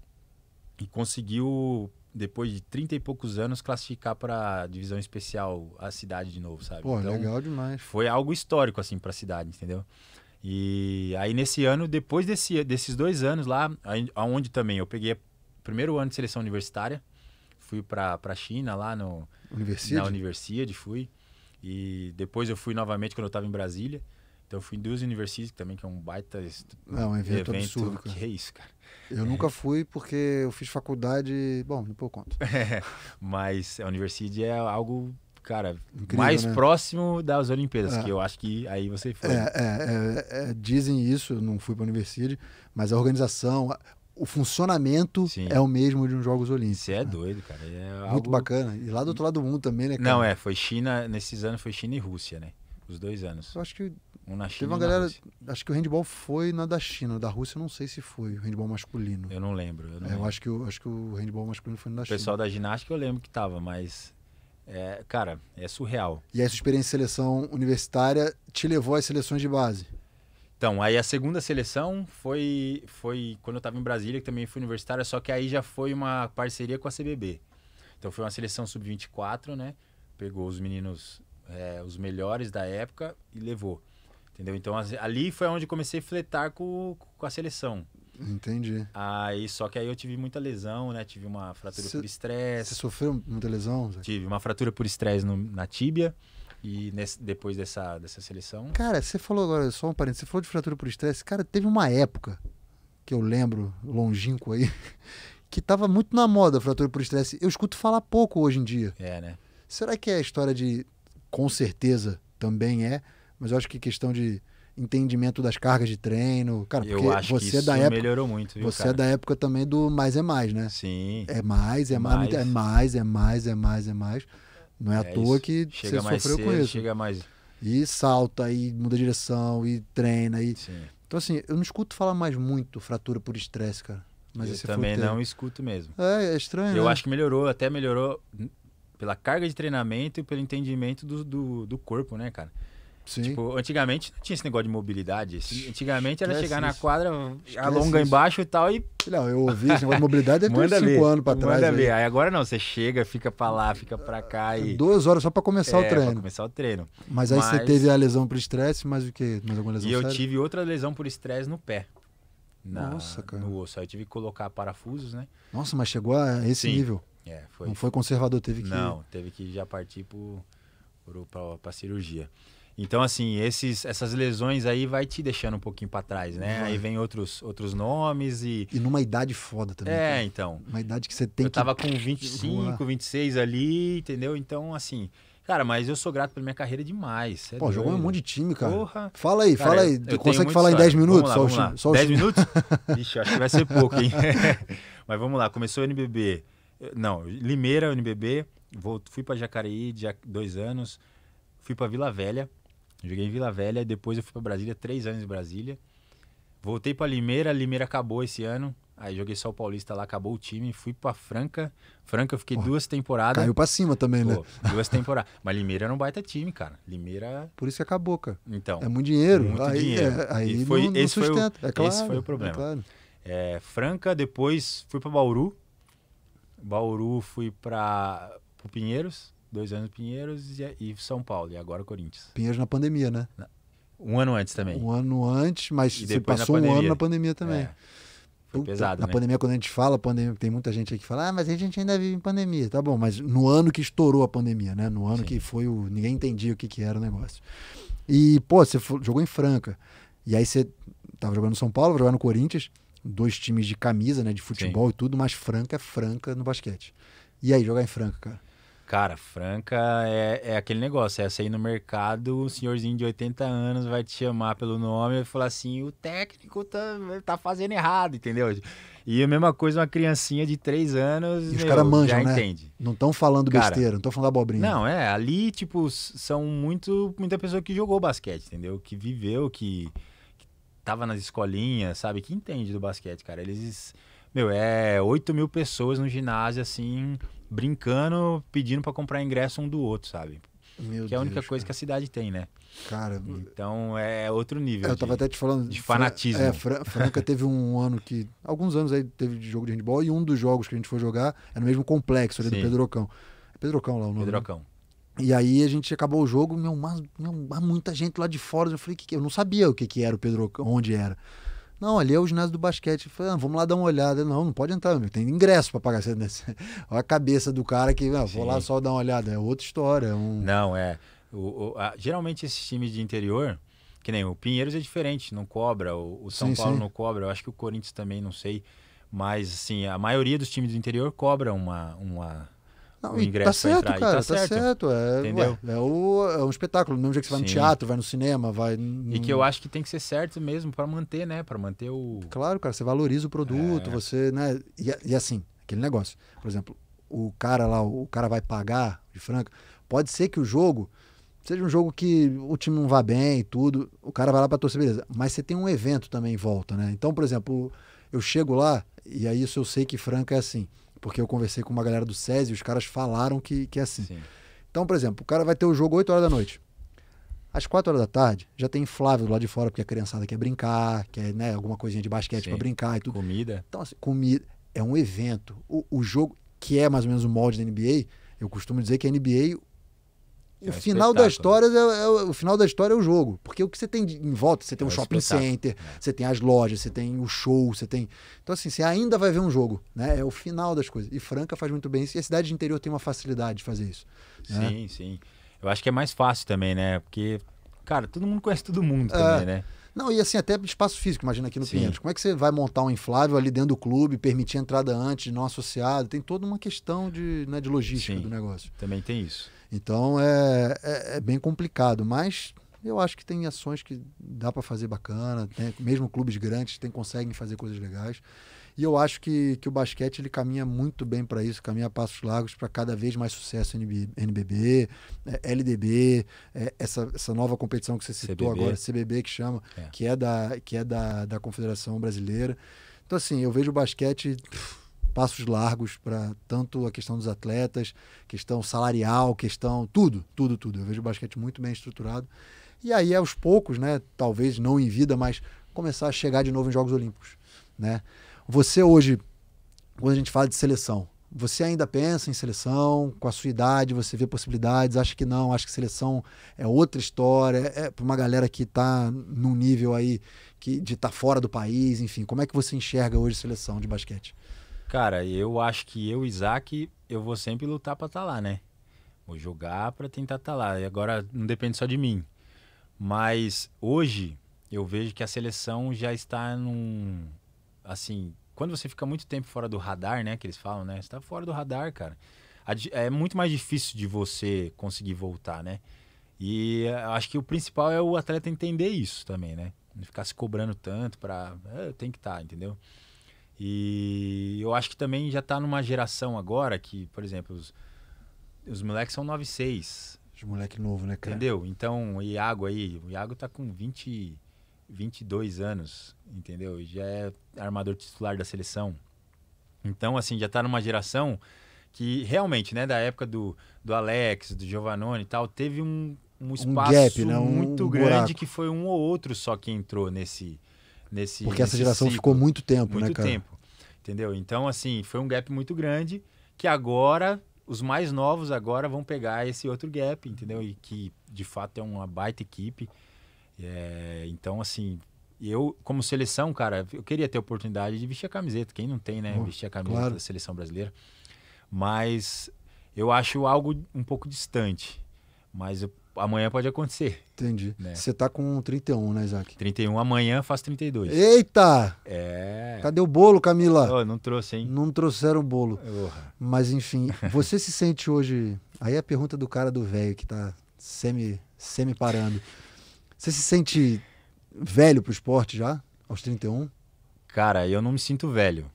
e conseguiu depois de 30 e poucos anos, classificar para divisão especial a cidade de novo, sabe? Pô, então, legal demais. Foi algo histórico, assim, para a cidade, entendeu? E aí, nesse ano, depois desse, desses dois anos lá, aonde também eu peguei primeiro ano de seleção universitária, fui para a China, lá no, Universidade? na Universidade, fui. E depois eu fui novamente quando eu estava em Brasília. Então eu fui em duas universidades também, que é um baita Não, é, um evento, evento absurdo. Cara. Que é isso, cara. Eu é. nunca fui porque eu fiz faculdade. Bom, não eu conto. Mas a universidade é algo, cara, Incrível, mais né? próximo das Olimpíadas, é. que eu acho que aí você foi. É, é, é dizem isso, não fui para a universidade, mas a organização, o funcionamento Sim. é o mesmo de uns Jogos Olímpicos. Você é né? doido, cara. É Muito algo... bacana. E lá do outro lado do mundo também, né, cara? Não, é, foi China, nesses anos foi China e Rússia, né? Os dois anos. Eu acho que um na China. Teve uma galera, acho que o handball foi na da China, da Rússia eu não sei se foi, o handball masculino. Eu não lembro. Eu, não é, lembro. eu acho, que, acho que o handball masculino foi na China. O pessoal da ginástica eu lembro que tava, mas. É, cara, é surreal. E essa experiência de seleção universitária te levou às seleções de base? Então, aí a segunda seleção foi, foi quando eu estava em Brasília, que também fui universitária, só que aí já foi uma parceria com a CBB. Então foi uma seleção sub-24, né? Pegou os meninos, é, os melhores da época e levou. Entendeu? Então ali foi onde comecei a fletar com, com a seleção. Entendi. Aí, só que aí eu tive muita lesão, né? Tive uma fratura cê, por estresse. Você sofreu muita lesão? Zé? Tive uma fratura por estresse na tíbia. E nesse, depois dessa, dessa seleção. Cara, você falou agora, só um parênteses, você falou de fratura por estresse. Cara, teve uma época que eu lembro, longínquo aí, que tava muito na moda a fratura por estresse. Eu escuto falar pouco hoje em dia. É, né? Será que é a história de. Com certeza também é mas eu acho que questão de entendimento das cargas de treino, cara, eu porque você é da época melhorou muito, viu, Você é cara? é da época também do mais é mais, né? Sim. É mais, é mais, é mais. é mais, é mais, é mais, é mais. Não é, é à toa isso. que chega você sofreu cedo, com isso. Chega mais e salta e muda direção e treina e Sim. Então assim, eu não escuto falar mais muito fratura por estresse, cara. Mas eu também não escuto mesmo. É, é estranho. Eu né? acho que melhorou, até melhorou hum, pela carga de treinamento e pelo entendimento do, do, do corpo, né, cara? Sim. Tipo, antigamente não tinha esse negócio de mobilidade. Assim. Antigamente era Esquece é chegar isso. na quadra, Esquece alonga é isso. embaixo e tal e. Não, eu ouvi esse negócio de mobilidade há é uns 5 anos para trás. Manda aí. ver. Aí agora não, você chega, fica pra lá, fica pra cá. E... Duas horas só pra começar é, o treino. Pra começar o treino. Mas aí mas... você teve a lesão por estresse, mais o que? Mais alguma lesão? E séria? eu tive outra lesão por estresse no pé. Na... Nossa, cara. No osso. Aí eu tive que colocar parafusos, né? Nossa, mas chegou a esse Sim. nível. É, foi... Não foi conservador, teve que. Não, teve que já partir pro, pra cirurgia. Então, assim, esses, essas lesões aí vai te deixando um pouquinho para trás, né? Aí vem outros, outros nomes e. E numa idade foda também. É, cara. então. Uma idade que você tem eu que. Eu tava com 25, voar. 26 ali, entendeu? Então, assim. Cara, mas eu sou grato pela minha carreira demais. É Pô, doido. jogou um monte de time, cara. Porra. Fala aí, cara, fala aí. eu consegue falar história. em 10 minutos? Vamos lá, vamos só vamos 10 minutos? Ixi, acho que vai ser pouco, hein? mas vamos lá. Começou o NBB. Não, Limeira, nbb Vou, fui para Jacareí dois anos. Fui para Vila Velha Joguei em Vila Velha, depois eu fui para Brasília, três anos em Brasília. Voltei para Limeira, Limeira acabou esse ano. Aí joguei só o Paulista lá, acabou o time, fui para Franca. Franca eu fiquei duas temporadas. Caiu para cima também, né? Pô, né? Duas temporadas. Mas Limeira era um baita time, cara. Limeira Por isso que acabou, cara. Então. É muito dinheiro, muito aí, dinheiro. É, aí foi, não, esse não sustenta, foi o, é claro, Esse foi o é problema. É claro. é, Franca, depois fui para Bauru. Bauru fui para Pinheiros dois anos Pinheiros e, é, e São Paulo, e agora Corinthians. Pinheiros na pandemia, né? Um ano antes também. Um ano antes, mas você passou um ano na pandemia também. É. Foi pesado, na né? pandemia, quando a gente fala pandemia, tem muita gente aí que fala, ah, mas a gente ainda vive em pandemia. Tá bom, mas no ano que estourou a pandemia, né? No ano Sim. que foi o. Ninguém entendia o que, que era o negócio. E, pô, você jogou em Franca. E aí você tava jogando no São Paulo, jogando no Corinthians, dois times de camisa, né? De futebol Sim. e tudo, mas Franca é Franca no basquete. E aí, jogar em Franca, cara? Cara, Franca é, é aquele negócio, é sair no mercado, o um senhorzinho de 80 anos vai te chamar pelo nome e falar assim, o técnico tá, tá fazendo errado, entendeu? E a mesma coisa uma criancinha de 3 anos, e os caras manjam, já né? entende. Não estão falando cara, besteira, não estão falando abobrinha. Não, é, ali, tipo, são muito, muita pessoa que jogou basquete, entendeu? Que viveu, que, que tava nas escolinhas, sabe? Que entende do basquete, cara. Eles meu, é 8 mil pessoas no ginásio, assim, brincando, pedindo para comprar ingresso um do outro, sabe? Meu que é a única Deus, coisa cara. que a cidade tem, né? Cara, então é outro nível. eu de, tava até te falando de fanatismo. É, Fran Franca teve um ano que alguns anos aí teve de jogo de handebol e um dos jogos que a gente foi jogar era é no mesmo complexo ali Sim. do Pedrocão. É Pedrocão lá o nome. Né? Pedrocão. E aí a gente acabou o jogo, meu, mas, meu, muita gente lá de fora. Eu falei que, que é? eu não sabia o que que era o Pedrocão, onde era. Não, ali é o ginásio do basquete. Falei, ah, vamos lá dar uma olhada. Não, não pode entrar, meu Tem ingresso para pagar. Olha a cabeça do cara que, ah, vou lá só dar uma olhada. É outra história. É um... Não, é. O, o, a, geralmente esses times de interior, que nem o Pinheiros é diferente, não cobra. O, o São sim, Paulo sim. não cobra. Eu acho que o Corinthians também, não sei. Mas, assim, a maioria dos times do interior cobra uma, uma não, o ingresso tá certo, entrar, tá cara, tá, tá, certo. certo. É, Entendeu? Ué, é, o, é um espetáculo, do mesmo jeito que você vai Sim. no teatro, vai no cinema, vai. E que eu acho que tem que ser certo mesmo para manter, né? Para manter o. Claro, cara, você valoriza o produto, é. você, né? E, é, e, é assim, aquele negócio. Por exemplo, o cara lá, o cara vai pagar de franca. Pode ser que o jogo seja um jogo que o time não vá bem e tudo, o cara vai lá para torcer, beleza. Mas você tem um evento também em volta, né? Então, por exemplo, eu chego lá, e aí isso eu sei que Franca é assim. Porque eu conversei com uma galera do SESI e os caras falaram que, que é assim. Sim. Então, por exemplo, o cara vai ter o jogo 8 horas da noite. Às 4 horas da tarde, já tem inflável lá de fora, porque a criançada quer brincar, quer né, alguma coisinha de basquete para brincar e tudo. Comida. Então, assim, comida é um evento. O, o jogo, que é mais ou menos o molde da NBA, eu costumo dizer que a NBA, é né? é o é final da história é, é, o final da história é o jogo, porque o que você tem em volta, você tem é um o shopping center, né? você tem as lojas, você tem o show, você tem. Então assim, você ainda vai ver um jogo, né? É o final das coisas. E Franca faz muito bem isso. E a cidade de interior tem uma facilidade de fazer isso. Né? Sim, sim. Eu acho que é mais fácil também, né? Porque cara, todo mundo conhece todo mundo é. também, né? Não, e assim, até espaço físico, imagina aqui no Sim. Pinheiros. Como é que você vai montar um inflável ali dentro do clube, permitir entrada antes, não associado? Tem toda uma questão de, né, de logística Sim, do negócio. Também tem isso. Então é, é, é, bem complicado, mas eu acho que tem ações que dá para fazer bacana, tem, mesmo clubes grandes tem, conseguem fazer coisas legais. E eu acho que, que o basquete ele caminha muito bem para isso, caminha a passos largos para cada vez mais sucesso NB, NBB, LDB, é, é, essa, essa nova competição que você citou CBB. agora, CBB que chama, é. que é, da, que é da, da Confederação Brasileira. Então, assim, eu vejo o basquete passos largos para tanto a questão dos atletas, questão salarial, questão tudo, tudo, tudo. Eu vejo o basquete muito bem estruturado. E aí, aos poucos, né, talvez não em vida, mas começar a chegar de novo em Jogos Olímpicos, né? Você hoje, quando a gente fala de seleção, você ainda pensa em seleção, com a sua idade, você vê possibilidades, acha que não, acha que seleção é outra história, é, é para uma galera que está num nível aí que, de estar tá fora do país, enfim. Como é que você enxerga hoje seleção de basquete? Cara, eu acho que eu, Isaac, eu vou sempre lutar para estar tá lá, né? Vou jogar para tentar estar tá lá. E agora não depende só de mim. Mas hoje eu vejo que a seleção já está num, assim, quando você fica muito tempo fora do radar, né, que eles falam, né? Você tá fora do radar, cara. É muito mais difícil de você conseguir voltar, né? E eh, acho que o principal é o atleta entender isso também, né? Não ficar se cobrando tanto para é, ah, tem que estar, tá, entendeu? E eu acho que também já tá numa geração agora que, por exemplo, os, os moleques são 96. Os moleque novo, né, cara? Entendeu? Então, o Iago aí, o Iago tá com 20 22 anos, entendeu? Já é armador titular da seleção. Então, assim, já está numa geração que realmente, né, da época do, do Alex, do Giovanoni e tal, teve um, um espaço um gap, né? um, muito grande buraco. que foi um ou outro só que entrou nesse. nesse Porque nesse essa geração ciclo. ficou muito tempo, né, muito né, cara? Muito tempo. Entendeu? Então, assim, foi um gap muito grande que agora os mais novos agora vão pegar esse outro gap, entendeu? E que de fato é uma baita equipe. É, então, assim, eu, como seleção, cara, eu queria ter a oportunidade de vestir a camiseta. Quem não tem, né? Oh, vestir a camiseta claro. da seleção brasileira. Mas eu acho algo um pouco distante. Mas eu, amanhã pode acontecer. Entendi. Né? Você tá com 31, né, Isaac? 31. Amanhã faz 32. Eita! É. Cadê o bolo, Camila? Oh, não trouxe, hein? Não trouxeram o bolo. Oh. Mas, enfim, você se sente hoje. Aí é a pergunta do cara do velho que tá semi, semi parando. Você se sente velho pro esporte já, aos 31? Cara, eu não me sinto velho.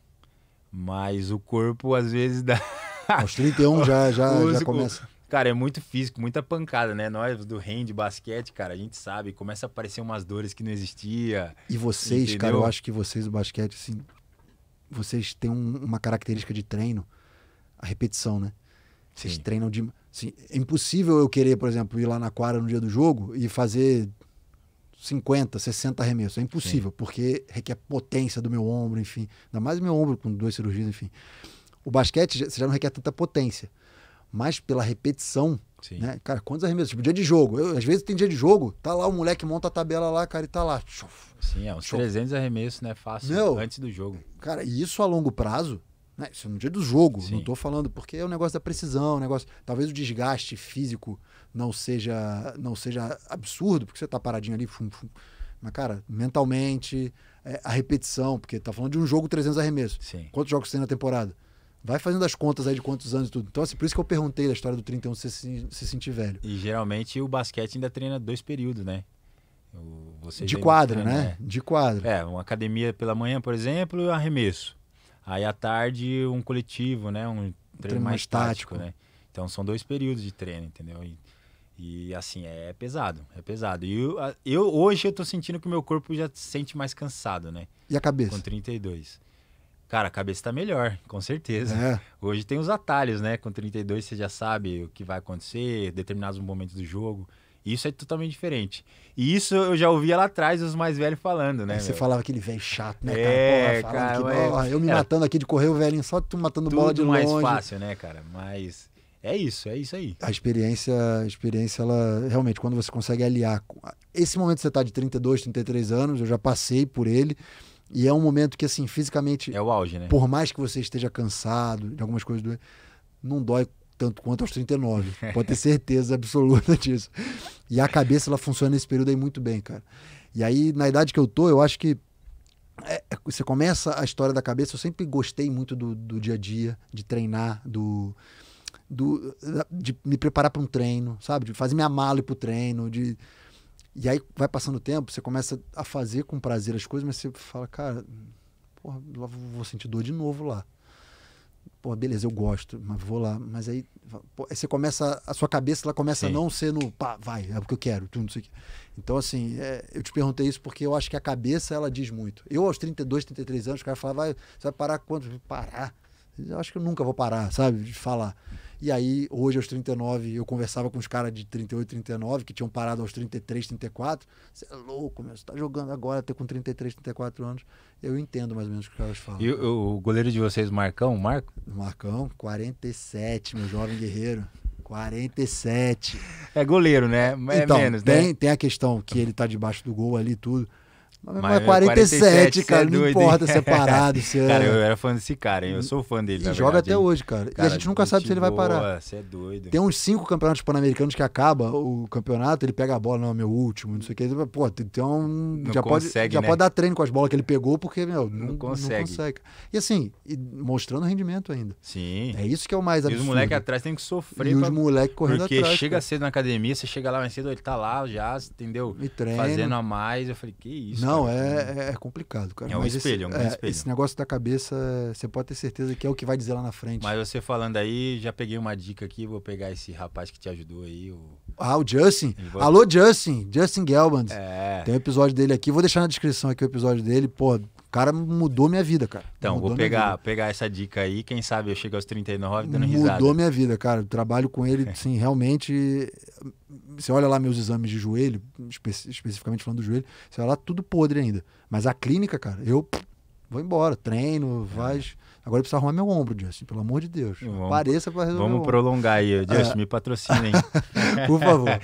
Mas o corpo às vezes dá. Aos 31 já, já, já começa. Cara, é muito físico, muita pancada, né? Nós do hand, basquete, cara, a gente sabe, começa a aparecer umas dores que não existia. E vocês, entendeu? cara, eu acho que vocês do basquete, assim, vocês têm um, uma característica de treino, a repetição, né? Vocês Sim. treinam de. Assim, é impossível eu querer, por exemplo, ir lá na quadra no dia do jogo e fazer 50, 60 arremessos. É impossível, Sim. porque requer potência do meu ombro, enfim. Ainda mais meu ombro com duas cirurgias, enfim. O basquete já, já não requer tanta potência. Mas pela repetição, Sim. né? Cara, quantos arremessos? Tipo, dia de jogo. Eu, às vezes tem dia de jogo, tá lá o moleque monta a tabela lá, cara, e tá lá. Sim, é uns tchuf. 300 arremessos, né? Fácil, meu, antes do jogo. Cara, e isso a longo prazo, né? Isso é no dia do jogo. Sim. Não tô falando, porque é o um negócio da precisão, um negócio... Talvez o desgaste físico não seja, não seja absurdo, porque você está paradinho ali, fum, fum. mas, cara, mentalmente, é, a repetição, porque tá falando de um jogo 300 arremessos. Sim. Quantos jogos tem na temporada? Vai fazendo as contas aí de quantos anos e tudo. Então, assim, por isso que eu perguntei da história do 31 se, se, se sentir velho. E geralmente o basquete ainda treina dois períodos, né? Você de quadra, treina, né? É. De quadra. É, uma academia pela manhã, por exemplo, arremesso. Aí à tarde, um coletivo, né? Um treino, um treino mais, mais tático, tático, né? Então são dois períodos de treino, entendeu? E e assim, é, é pesado, é pesado. E eu, eu hoje eu tô sentindo que meu corpo já se sente mais cansado, né? E a cabeça? Com 32. Cara, a cabeça tá melhor, com certeza. É. Hoje tem os atalhos, né? Com 32 você já sabe o que vai acontecer, determinados momentos do jogo. Isso é totalmente diferente. E isso eu já ouvia lá atrás os mais velhos falando, né? Aí você meu? falava aquele velho chato, né? É, cara, porra, cara que, mas... eu me é. matando aqui de correr, o velhinho só tu matando bola de longe. Tudo mais fácil, né, cara? Mas é isso, é isso aí. A experiência, a experiência, ela realmente, quando você consegue aliar. Esse momento que você está de 32, 33 anos, eu já passei por ele. E é um momento que, assim, fisicamente. É o auge, né? Por mais que você esteja cansado de algumas coisas, do... não dói tanto quanto aos 39. Pode ter certeza absoluta disso. E a cabeça, ela funciona nesse período aí muito bem, cara. E aí, na idade que eu tô, eu acho que é, é você começa a história da cabeça. Eu sempre gostei muito do, do dia a dia, de treinar, do, do, de me preparar para um treino, sabe? De fazer minha mala para o treino, de... E aí vai passando o tempo, você começa a fazer com prazer as coisas, mas você fala, cara, porra, vou sentir dor de novo lá. Pô, beleza, eu gosto, mas vou lá. Mas aí, pô, aí você começa, a sua cabeça ela começa Sim. a não ser no pá, vai, é o que eu quero, tudo isso aqui. Então, assim, é, eu te perguntei isso porque eu acho que a cabeça ela diz muito. Eu, aos 32, 33 anos, o cara fala, vai, você vai parar quanto? Parar. Eu acho que eu nunca vou parar, sabe, de falar. E aí, hoje, aos 39, eu conversava com os caras de 38, 39, que tinham parado aos 33, 34. Você é louco, meu, você tá jogando agora, até tá com 33, 34 anos. Eu entendo mais ou menos o que os caras falam. E o, goleiro de vocês, Marcão, Marco? Marcão, 47, meu jovem guerreiro. 47. É goleiro, né? É então, menos, né? tem, né? Tem a questão que ele tá debaixo do gol ali tudo. Mas, é mas é 47, 47 cara, é não importa se é parado, se é... Cara, eu era fã desse cara, hein? Eu sou fã dele, Ele joga até hoje, cara. cara. E a gente nunca sabe se ele vai parar. Você é doido. Tem uns cinco campeonatos pan-americanos que acaba o campeonato, ele pega a bola, não, é meu último, não sei o que. Pô, então não já, consegue, pode, já né? pode dar treino com as bolas que ele pegou, porque, meu, não, não consegue. Não consegue. E assim, e mostrando rendimento ainda. Sim. É isso que é o mais absurdo. E os moleques atrás tem que sofrer. E pra... os moleques correndo porque atrás. Porque chega cara. cedo na academia, você chega lá mais cedo, ele tá lá já, entendeu? E treina. Fazendo a mais. Eu falei, que isso, não, não, é, é, é complicado, cara. É um Mas espelho, esse, é um é, espelho. Esse negócio da cabeça, você pode ter certeza que é o que vai dizer lá na frente. Mas você falando aí, já peguei uma dica aqui, vou pegar esse rapaz que te ajudou aí. O... Ah, o Justin? Vou... Alô, Justin! Justin Gelband. É. Tem um episódio dele aqui, vou deixar na descrição aqui o episódio dele. Pô, cara mudou minha vida, cara. Então, mudou vou pegar, pegar essa dica aí, quem sabe eu chego aos 39 dando mudou risada. Mudou minha vida, cara. trabalho com ele, sim, realmente. Você olha lá meus exames de joelho, espe especificamente falando do joelho, você olha lá tudo podre ainda. Mas a clínica, cara, eu vou embora, treino, é. faz. Agora precisa arrumar meu ombro, Justin, pelo amor de Deus. Vamos, Apareça para resolver. Vamos prolongar aí, Justin, é. me patrocina, hein? Por favor.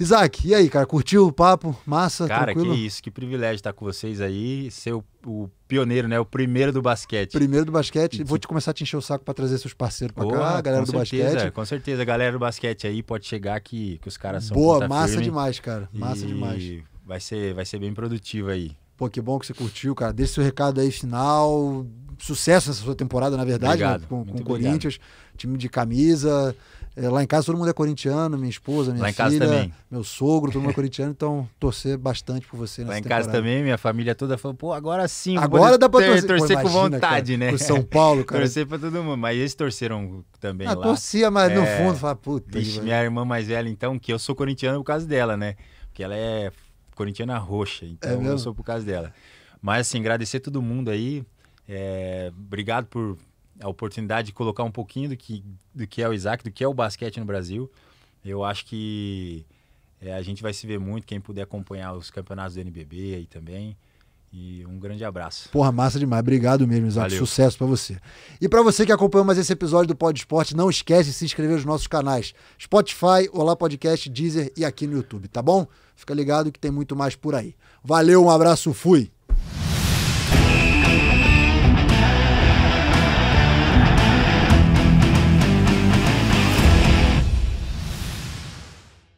Isaac, e aí, cara? Curtiu o papo? Massa? Cara, tranquilo? que isso, que privilégio estar com vocês aí, ser o, o pioneiro, né? O primeiro do basquete. Primeiro do basquete. Vou te começar a te encher o saco para trazer seus parceiros para cá, a galera do certeza, basquete. Com certeza, a galera do basquete aí pode chegar que, que os caras são Boa, massa firme. demais, cara. Massa e demais. Vai ser, vai ser bem produtivo aí. Pô, que bom que você curtiu, cara. Deixe seu recado aí final. Sucesso nessa sua temporada, na verdade, né? com, com o Corinthians, time de camisa. É, lá em casa todo mundo é corintiano, minha esposa, minha lá filha, meu sogro, todo mundo é corintiano, então torcer bastante por você. Lá em temporada. casa também, minha família toda falou, pô, agora sim. Agora dá pra ter, torcer, torcer pô, imagina, com vontade, cara, né? Pro São Paulo, cara. torcer pra todo mundo, mas eles torceram também ah, lá. Torcia, mas é... no fundo, fala, puta. Bicho, minha irmã mais velha, então, que eu sou corintiano por causa dela, né? Porque ela é corintiana roxa, então é eu sou por causa dela. Mas assim, agradecer todo mundo aí, é, obrigado por a oportunidade de colocar um pouquinho do que, do que é o Isaac, do que é o basquete no Brasil. Eu acho que é, a gente vai se ver muito, quem puder acompanhar os campeonatos do NBB aí também. E um grande abraço. Porra, massa demais. Obrigado mesmo, Isaac. Valeu. Sucesso para você. E para você que acompanhou mais esse episódio do Pod Esporte, não esquece de se inscrever nos nossos canais Spotify, Olá Podcast, Deezer e aqui no YouTube, tá bom? Fica ligado que tem muito mais por aí. Valeu, um abraço, fui!